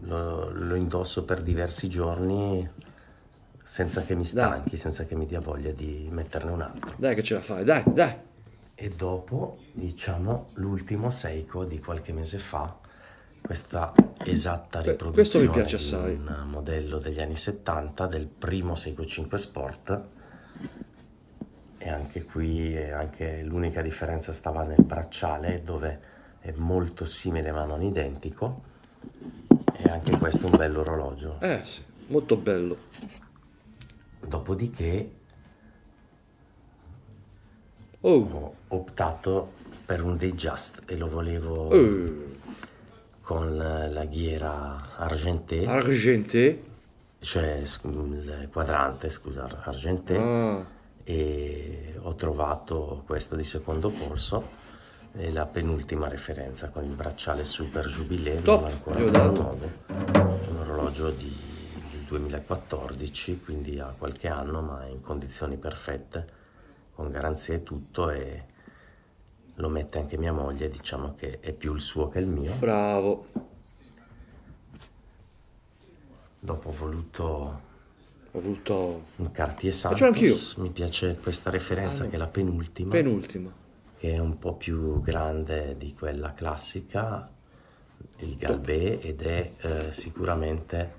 lo, lo indosso per diversi giorni senza che mi stanchi, dai. senza che mi dia voglia di metterne un altro. Dai che ce la fai, dai, dai! E dopo, diciamo, l'ultimo Seiko di qualche mese fa, questa esatta riproduzione mi piace di un modello degli anni 70 del primo Seiko 5 Sport e anche qui anche l'unica differenza stava nel bracciale dove è molto simile ma non identico e anche questo è un bello orologio eh sì, molto bello dopodiché oh. ho optato per un day just e lo volevo oh. con la ghiera argentée argentée cioè il quadrante, scusa, argentée ah. e ho trovato questo di secondo corso è la penultima referenza con il bracciale Super Jubilee Top, 949, un orologio di, di 2014, quindi ha qualche anno ma in condizioni perfette, con garanzie e tutto e lo mette anche mia moglie, diciamo che è più il suo che il mio. Bravo! Dopo ho voluto ho voluto un Cartier Santos. Mi piace questa referenza ah, no. che è la penultima. Penultima che è un po' più grande di quella classica, il Galbè, ed è eh, sicuramente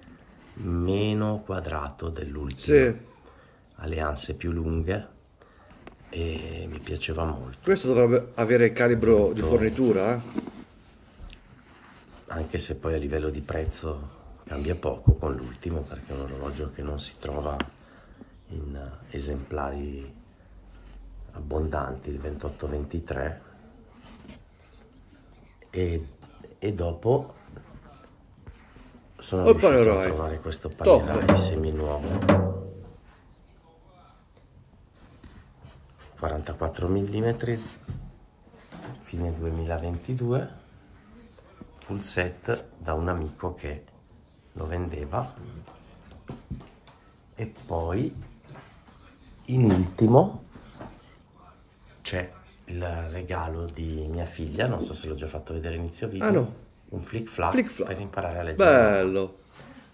meno quadrato dell'ultimo. Sì. Ha anse più lunghe e mi piaceva molto. Questo dovrebbe avere il calibro molto... di fornitura? Eh? Anche se poi a livello di prezzo cambia poco con l'ultimo perché è un orologio che non si trova in eh, esemplari abbondanti, il 28-23, e, e, dopo sono oh, riuscito palerai. a trovare questo panerai semi nuovo. 44 mm fine 2022 full set da un amico che lo vendeva e poi in ultimo c'è il regalo di mia figlia, non so se l'ho già fatto vedere inizio video. Ah no. Un flick flack, flick flack. per imparare a leggere. Bello.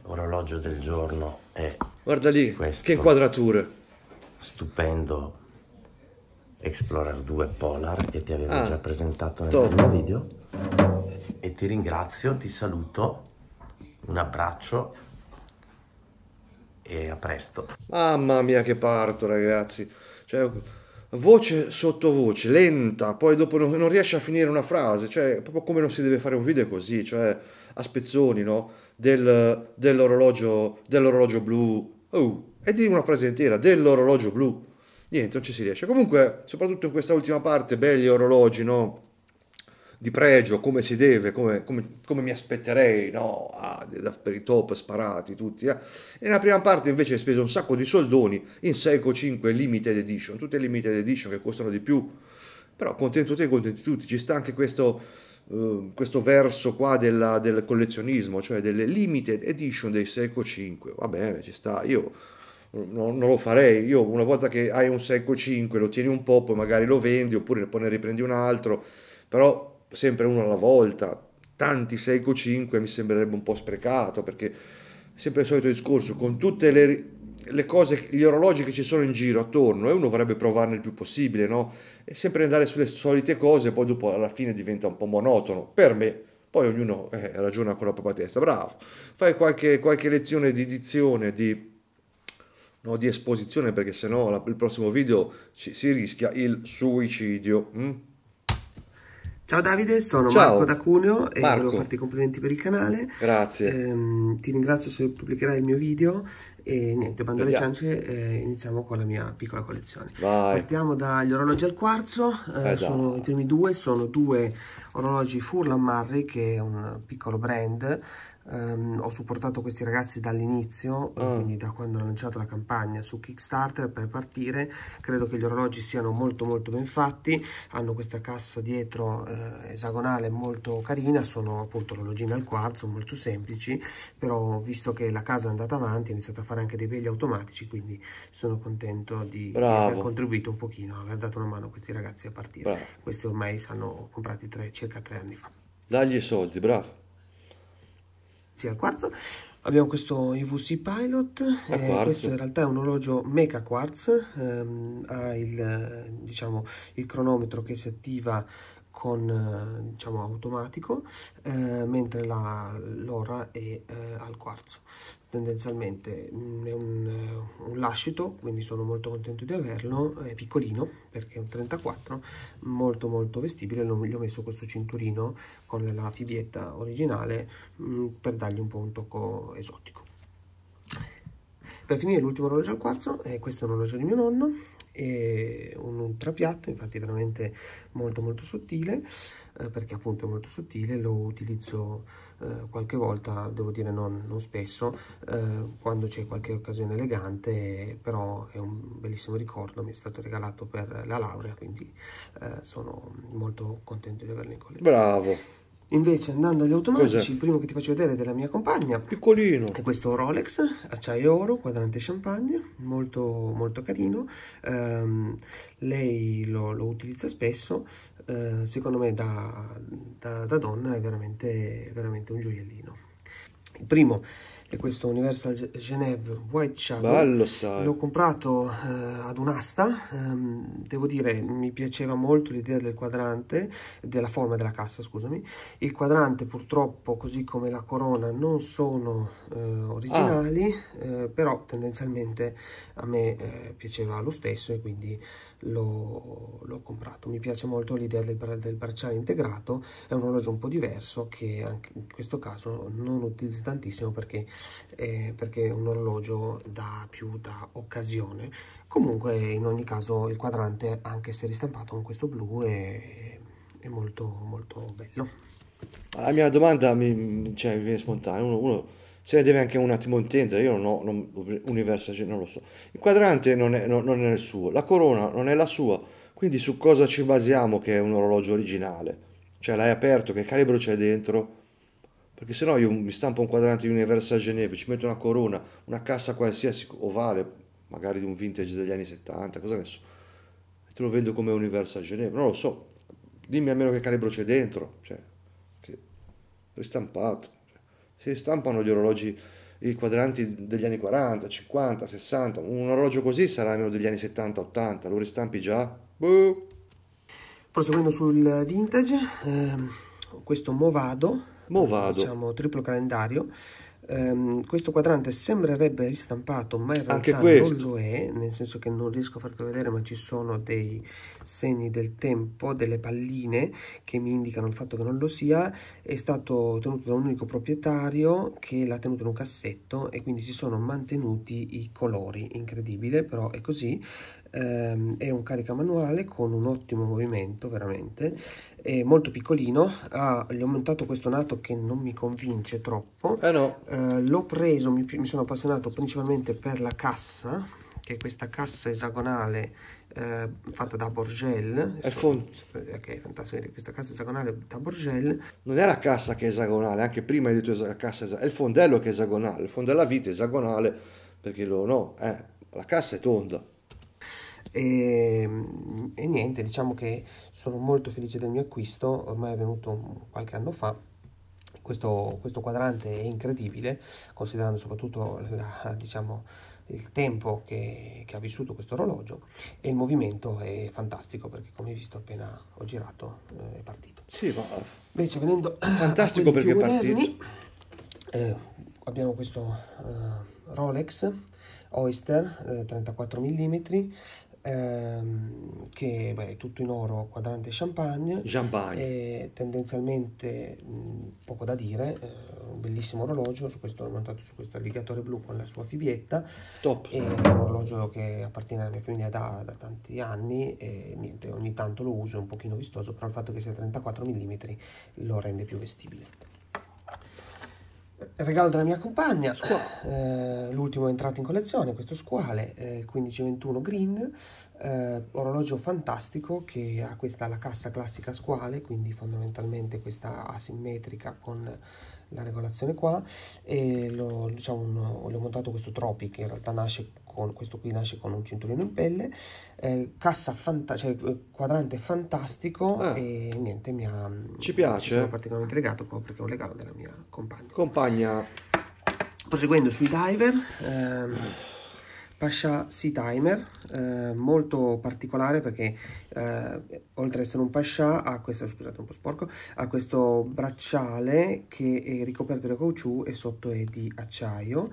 Orologio del giorno è Guarda lì, questo. che inquadrature. Stupendo Explorer 2 Polar che ti avevo ah, già presentato nel primo video. E ti ringrazio, ti saluto, un abbraccio e a presto. Mamma mia che parto ragazzi. Cioè voce sottovoce, lenta, poi dopo non, non riesce a finire una frase, cioè proprio come non si deve fare un video così, cioè a spezzoni, no? Del, dell'orologio, dell'orologio blu, oh, e di una frase intera, dell'orologio blu, niente, non ci si riesce. Comunque, soprattutto in questa ultima parte, belli orologi, no? di pregio come si deve, come, come, come mi aspetterei, no? Ah, per i top sparati tutti. Eh. E nella prima parte invece hai speso un sacco di soldoni in Seiko 5 Limited Edition, tutte Limited Edition che costano di più, però contento te, contenti tutti, ci sta anche questo... Uh, questo verso qua della, del collezionismo, cioè delle limited edition dei Seiko 5, va bene, ci sta, io no, non lo farei, io una volta che hai un Seiko 5 lo tieni un po', poi magari lo vendi oppure poi ne riprendi un altro, però sempre uno alla volta, tanti 6 5 mi sembrerebbe un po' sprecato perché è sempre il solito discorso, con tutte le, le, cose, gli orologi che ci sono in giro attorno e uno vorrebbe provarne il più possibile, no? E sempre andare sulle solite cose poi dopo alla fine diventa un po' monotono, per me. Poi ognuno eh, ragiona con la propria testa, bravo. Fai qualche, qualche lezione di dizione, di No, di esposizione perché sennò no, il prossimo video ci, si rischia il suicidio. Hm? Ciao Davide, sono Ciao. Marco da Cuneo e Marco. volevo farti i complimenti per il canale. Grazie. Eh, ti ringrazio se pubblicherai il mio video e niente, bando alle ciance eh, iniziamo con la mia piccola collezione. Vai. Partiamo dagli orologi al quarzo, eh, esatto. sono, i primi due sono due orologi Furlan Marri che è un piccolo brand Um, ho supportato questi ragazzi dall'inizio, mm. quindi da quando hanno lanciato la campagna su Kickstarter per partire. Credo che gli orologi siano molto molto ben fatti, hanno questa cassa dietro eh, esagonale molto carina, sono appunto orologini al quarzo, molto semplici, però visto che la casa è andata avanti ha iniziato a fare anche dei begli automatici, quindi sono contento di, di aver contribuito un pochino, aver dato una mano a questi ragazzi a partire. Bravo. Questi ormai si sono comprati tre, circa tre anni fa. Dagli i soldi, bravo sì, al quarzo. Abbiamo questo IVC Pilot, eh, questo in realtà è un orologio Mecha Quartz, ehm, ha il, diciamo, il cronometro che si attiva con eh, diciamo automatico eh, mentre l'ora è eh, al quarzo tendenzialmente mm, è un, eh, un, lascito quindi sono molto contento di averlo è piccolino perché è un 34 molto molto vestibile non gli ho messo questo cinturino con la fibietta originale mm, per dargli un po' un tocco esotico per finire l'ultimo orologio al quarzo è eh, questo è un orologio di mio nonno è un, un trapiatto infatti veramente molto molto sottile eh, perché appunto è molto sottile, lo utilizzo eh, qualche volta, devo dire non, non spesso, eh, quando c'è qualche occasione elegante, però è un bellissimo ricordo, mi è stato regalato per la laurea, quindi eh, sono molto contento di averlo in collezione. Bravo! Invece andando agli automatici, Cos'è? il primo che ti faccio vedere è della mia compagna. Piccolino. È questo Rolex, acciaio oro, quadrante champagne, molto, molto carino. Um, lei lo, lo, utilizza spesso, eh, secondo me da, da, da, donna è veramente, veramente un gioiellino. Il primo è questo Universal Geneve White Shadow. L'ho comprato eh, ad un'asta, ehm, devo dire mi piaceva molto l'idea del quadrante, della forma della cassa, scusami. Il quadrante purtroppo, così come la corona, non sono eh, originali, ah. eh, però tendenzialmente a me eh, piaceva lo stesso e quindi l'ho comprato. Mi piace molto l'idea del, del, bracciale integrato, è un orologio un po' diverso che anche in questo caso non utilizzo tantissimo perché, eh, perché è un orologio da più da occasione. Comunque in ogni caso il quadrante, anche se ristampato con questo blu, è, è molto molto bello. La mia domanda mi, cioè, mi viene spontanea, uno, uno se ne deve anche un attimo intendere, io non ho non, Universal, non lo so. Il quadrante non è, non, non è, il suo, la corona non è la sua, quindi su cosa ci basiamo che è un orologio originale? Cioè l'hai aperto, che calibro c'è dentro? Perché se no io mi stampo un quadrante di Universal Geneve, ci metto una corona, una cassa qualsiasi, ovale, magari di un vintage degli anni 70, cosa ne so, e te lo vendo come Universal Geneve, non lo so, dimmi almeno che calibro c'è dentro, cioè, che... ristampato si stampano gli orologi, i quadranti degli anni 40, 50, 60, un orologio così sarà meno degli anni 70, 80, lo ristampi già? Buh. Proseguendo sul vintage, ehm, questo Movado, Movado. diciamo triplo calendario, Um, questo quadrante sembrerebbe ristampato, ma in realtà non lo è, nel senso che non riesco a farlo vedere, ma ci sono dei segni del tempo, delle palline che mi indicano il fatto che non lo sia. È stato tenuto da un unico proprietario che l'ha tenuto in un cassetto e quindi si sono mantenuti i colori, incredibile, però è così ehm, è un carica manuale con un ottimo movimento veramente, è molto piccolino, ah, gli ho montato questo nato che non mi convince troppo, eh no. eh, l'ho preso, mi, mi sono appassionato principalmente per la cassa, che è questa cassa esagonale eh, fatta da Borgel. È so, ok, fantastico. Questa cassa esagonale da Borgel. Non è la cassa che è esagonale, anche prima hai detto la cassa esagonale, è il fondello che è esagonale, il fondello della vita è esagonale, perché lo no, eh, la cassa è tonda. E, ehm, e, niente, diciamo che sono molto felice del mio acquisto, ormai è venuto qualche anno fa. Questo, questo quadrante è incredibile, considerando soprattutto la, diciamo, il tempo che, che, ha vissuto questo orologio e il movimento è fantastico perché come hai visto appena ho girato eh, è partito. Sì, ma... Invece venendo fantastico perché moderni, è partito. Eh, abbiamo questo eh, Rolex Oyster 34 eh, mm ehm, che beh, è tutto in oro, quadrante champagne, champagne. È tendenzialmente mh, poco da dire, eh, un bellissimo orologio, su questo, montato su questo alligatore blu con la sua fibietta, Top. è un orologio che appartiene alla mia famiglia da, da tanti anni e niente, ogni tanto lo uso, è un pochino vistoso, però il fatto che sia 34 mm lo rende più vestibile regalo della mia compagna, eh, l'ultimo entrato in collezione, questo squale eh, 1521 Green, eh, orologio fantastico che ha questa la cassa classica squale, quindi fondamentalmente questa asimmetrica con la regolazione qua e l'ho diciamo, montato questo Tropic che in realtà nasce con, questo qui nasce con un cinturino in pelle, eh, cassa fanta cioè, eh, quadrante fantastico eh. e niente, mi ha, mm, ci piace. Mi sono particolarmente legato proprio perché è un regalo della mia compagna. Compagna. Proseguendo sui diver, ehm, Pasha Sea Timer, eh, molto particolare perché eh, oltre ad essere un Pasha ha questo, scusate un po' sporco, ha questo bracciale che è ricoperto da caucciù e sotto è di acciaio.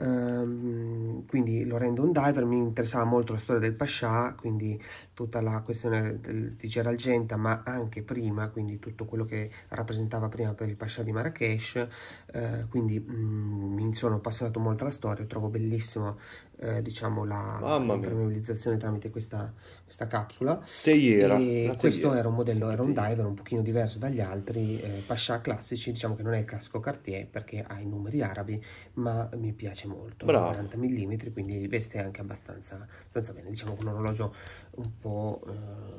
Ehm, quindi lo rendo un diver, mi interessava molto la storia del Pascià, quindi tutta la questione di Geralgenta, ma anche prima, quindi tutto quello che rappresentava prima per il Pascià di Marrakesh, eh, quindi mh, mm, mi sono appassionato molto alla storia, trovo bellissimo eh, diciamo la, la permeabilizzazione tramite questa, questa capsula. Teiera. E questo era un modello, era un diver un pochino diverso dagli altri eh, Pascià classici, diciamo che non è il classico Cartier perché ha i numeri arabi, ma mi piace molto, Bravo. 40 mm, quindi veste anche abbastanza, abbastanza bene, diciamo con un orologio un po' po' eh,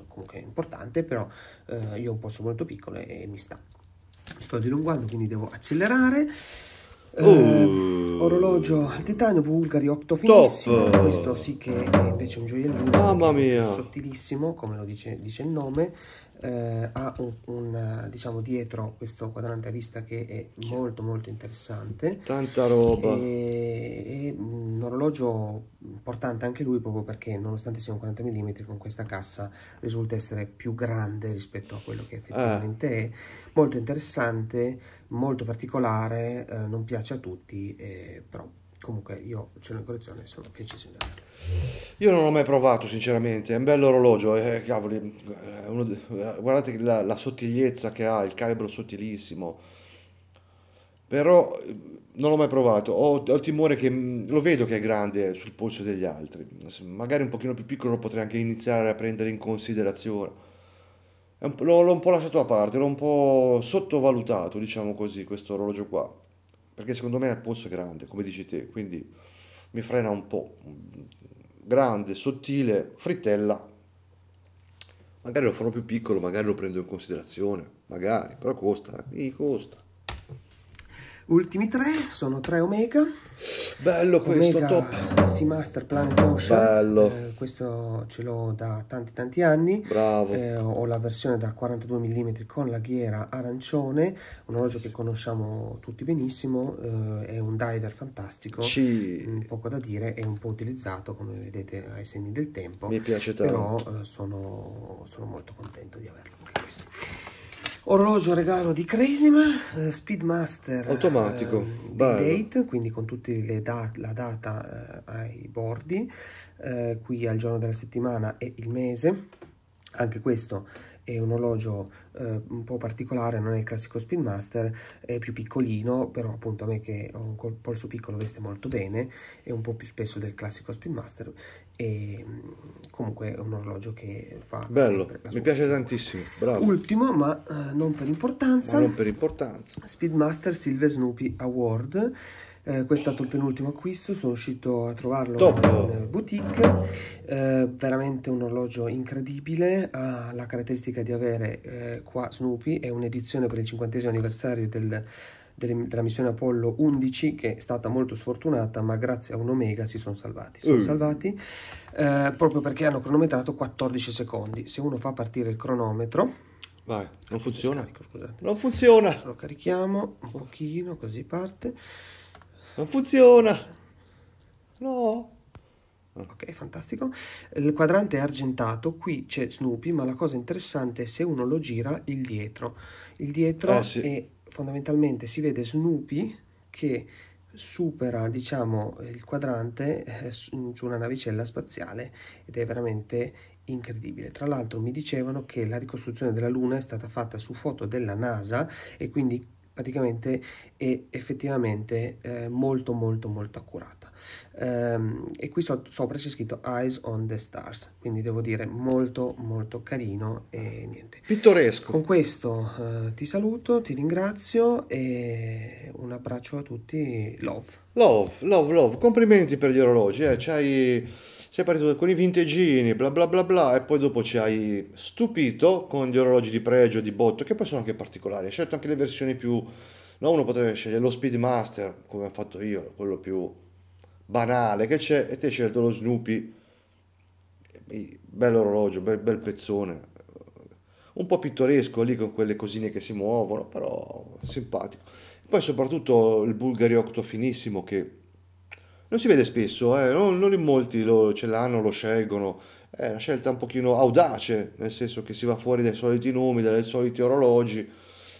comunque importante, però eh, io ho un posto molto piccolo e, mi sta. Mi sto dilungando, quindi devo accelerare. Eh, oh. orologio al titanio Bulgari 8 finissimo Top. questo sì che è invece un gioiellino mamma mia sottilissimo come lo dice, dice il nome eh, ha un, un, diciamo dietro questo quadrante a vista che è molto molto interessante tanta roba e, e un orologio importante anche lui proprio perché nonostante sia un 40 mm con questa cassa risulta essere più grande rispetto a quello che effettivamente eh. è molto interessante molto particolare eh, non piace a tutti eh, però comunque io ce l'ho in collezione e sono felicissimo di averlo io non l'ho mai provato, sinceramente. È un bello orologio. Eh, cavoli, eh, di... Eh, guardate la, la, sottigliezza che ha, il calibro sottilissimo. Però eh, non l'ho mai provato. Ho, ho, il timore che mm, lo vedo che è grande sul polso degli altri. Magari un pochino più piccolo lo potrei anche iniziare a prendere in considerazione. l'ho, l'ho un po' lasciato a parte, l'ho un po' sottovalutato, diciamo così, questo orologio qua. Perché secondo me è il polso grande, come dici te, quindi mi frena un po' grande, sottile, frittella. Magari lo farò più piccolo, magari lo prendo in considerazione, magari, però costa, eh, mi costa. Ultimi tre sono tre Omega. Bello questo Omega, top. Master Planet Ocean. Bello. Eh, questo ce l'ho da tanti tanti anni. Bravo. Eh, ho la versione da 42 mm con la ghiera arancione, un orologio che conosciamo tutti benissimo, eh, è un diver fantastico. sì. Mm, poco da dire, è un po' utilizzato come vedete ai segni del tempo. Mi piace tanto. Però eh, sono, sono molto contento di averlo anche questo. Orologio regalo di Cresima, eh, Speedmaster automatico, eh, date, quindi con tutte le dat la data eh, ai bordi, eh, qui al giorno della settimana e il mese, anche questo è un orologio eh, un po' particolare, non è il classico Speedmaster, è più piccolino, però appunto a me che ho un polso piccolo veste molto bene, è un po' più spesso del classico Speedmaster e mm, comunque è un orologio che fa Bello, mi piace tantissimo, bravo. Ultimo, ma eh, non per importanza, ma non per importanza. Speedmaster Silver Snoopy Award eh, questo è stato il penultimo acquisto, sono riuscito a trovarlo Top. in boutique, eh, veramente un orologio incredibile, ha la caratteristica di avere eh, qua Snoopy, è un'edizione per il 50 anniversario del della missione Apollo 11 che è stata molto sfortunata ma grazie a un Omega si sono salvati sono uh. salvati eh, proprio perché hanno cronometrato 14 secondi se uno fa partire il cronometro vai non funziona scarico, non funziona lo carichiamo un pochino così parte non funziona. No. Ok, fantastico. Il quadrante è argentato, qui c'è Snoopy, ma la cosa interessante è se uno lo gira il dietro. Il dietro eh, sì. è fondamentalmente si vede Snoopy che supera, diciamo, il quadrante eh, su una navicella spaziale ed è veramente incredibile. Tra l'altro mi dicevano che la ricostruzione della Luna è stata fatta su foto della NASA e quindi praticamente è effettivamente eh, molto molto molto accurata um, e qui so sopra c'è scritto Eyes on the Stars quindi devo dire molto molto carino e niente pittoresco con questo uh, ti saluto ti ringrazio e un abbraccio a tutti love love love love complimenti per gli orologi eh. c'hai sei partito con i vintegini, bla bla bla bla, e poi dopo ci hai stupito con gli orologi di pregio, di botto, che poi sono anche particolari. Hai scelto anche le versioni più... No, uno potrebbe scegliere lo Speedmaster, come ho fatto io, quello più banale che c'è, e ti hai scelto lo Snoopy, bello orologio, bel, bel pezzone, un po' pittoresco lì con quelle cosine che si muovono, però simpatico. Poi soprattutto il Bulgari Octo finissimo che non si vede spesso, eh? non, non, in molti lo, ce l'hanno, lo scelgono, è una scelta un pochino audace, nel senso che si va fuori dai soliti nomi, dai soliti orologi,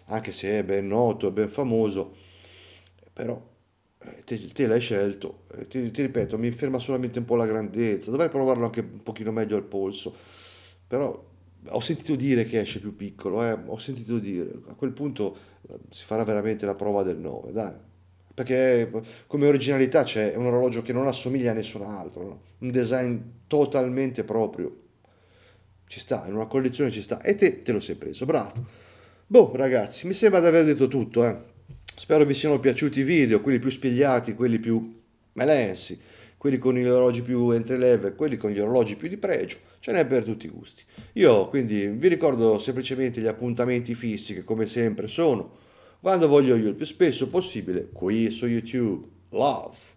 anche se è ben noto, è ben famoso, però eh, te, te l'hai scelto, eh, ti, ti, ripeto, mi ferma solamente un po' la grandezza, dovrei provarlo anche un pochino meglio al polso, però ho sentito dire che esce più piccolo, eh? ho sentito dire, a quel punto eh, si farà veramente la prova del 9, dai perché come originalità c'è un orologio che non assomiglia a nessun altro, no? un design totalmente proprio. Ci sta, in una collezione ci sta e te, te lo sei preso, bravo. Boh, ragazzi, mi sembra di aver detto tutto, eh. Spero vi siano piaciuti i video, quelli più spigliati, quelli più melensi, quelli con gli orologi più entry level, quelli con gli orologi più di pregio, ce n'è per tutti i gusti. Io quindi vi ricordo semplicemente gli appuntamenti fissi che come sempre sono quando voglio io il più spesso possibile qui su YouTube. Love.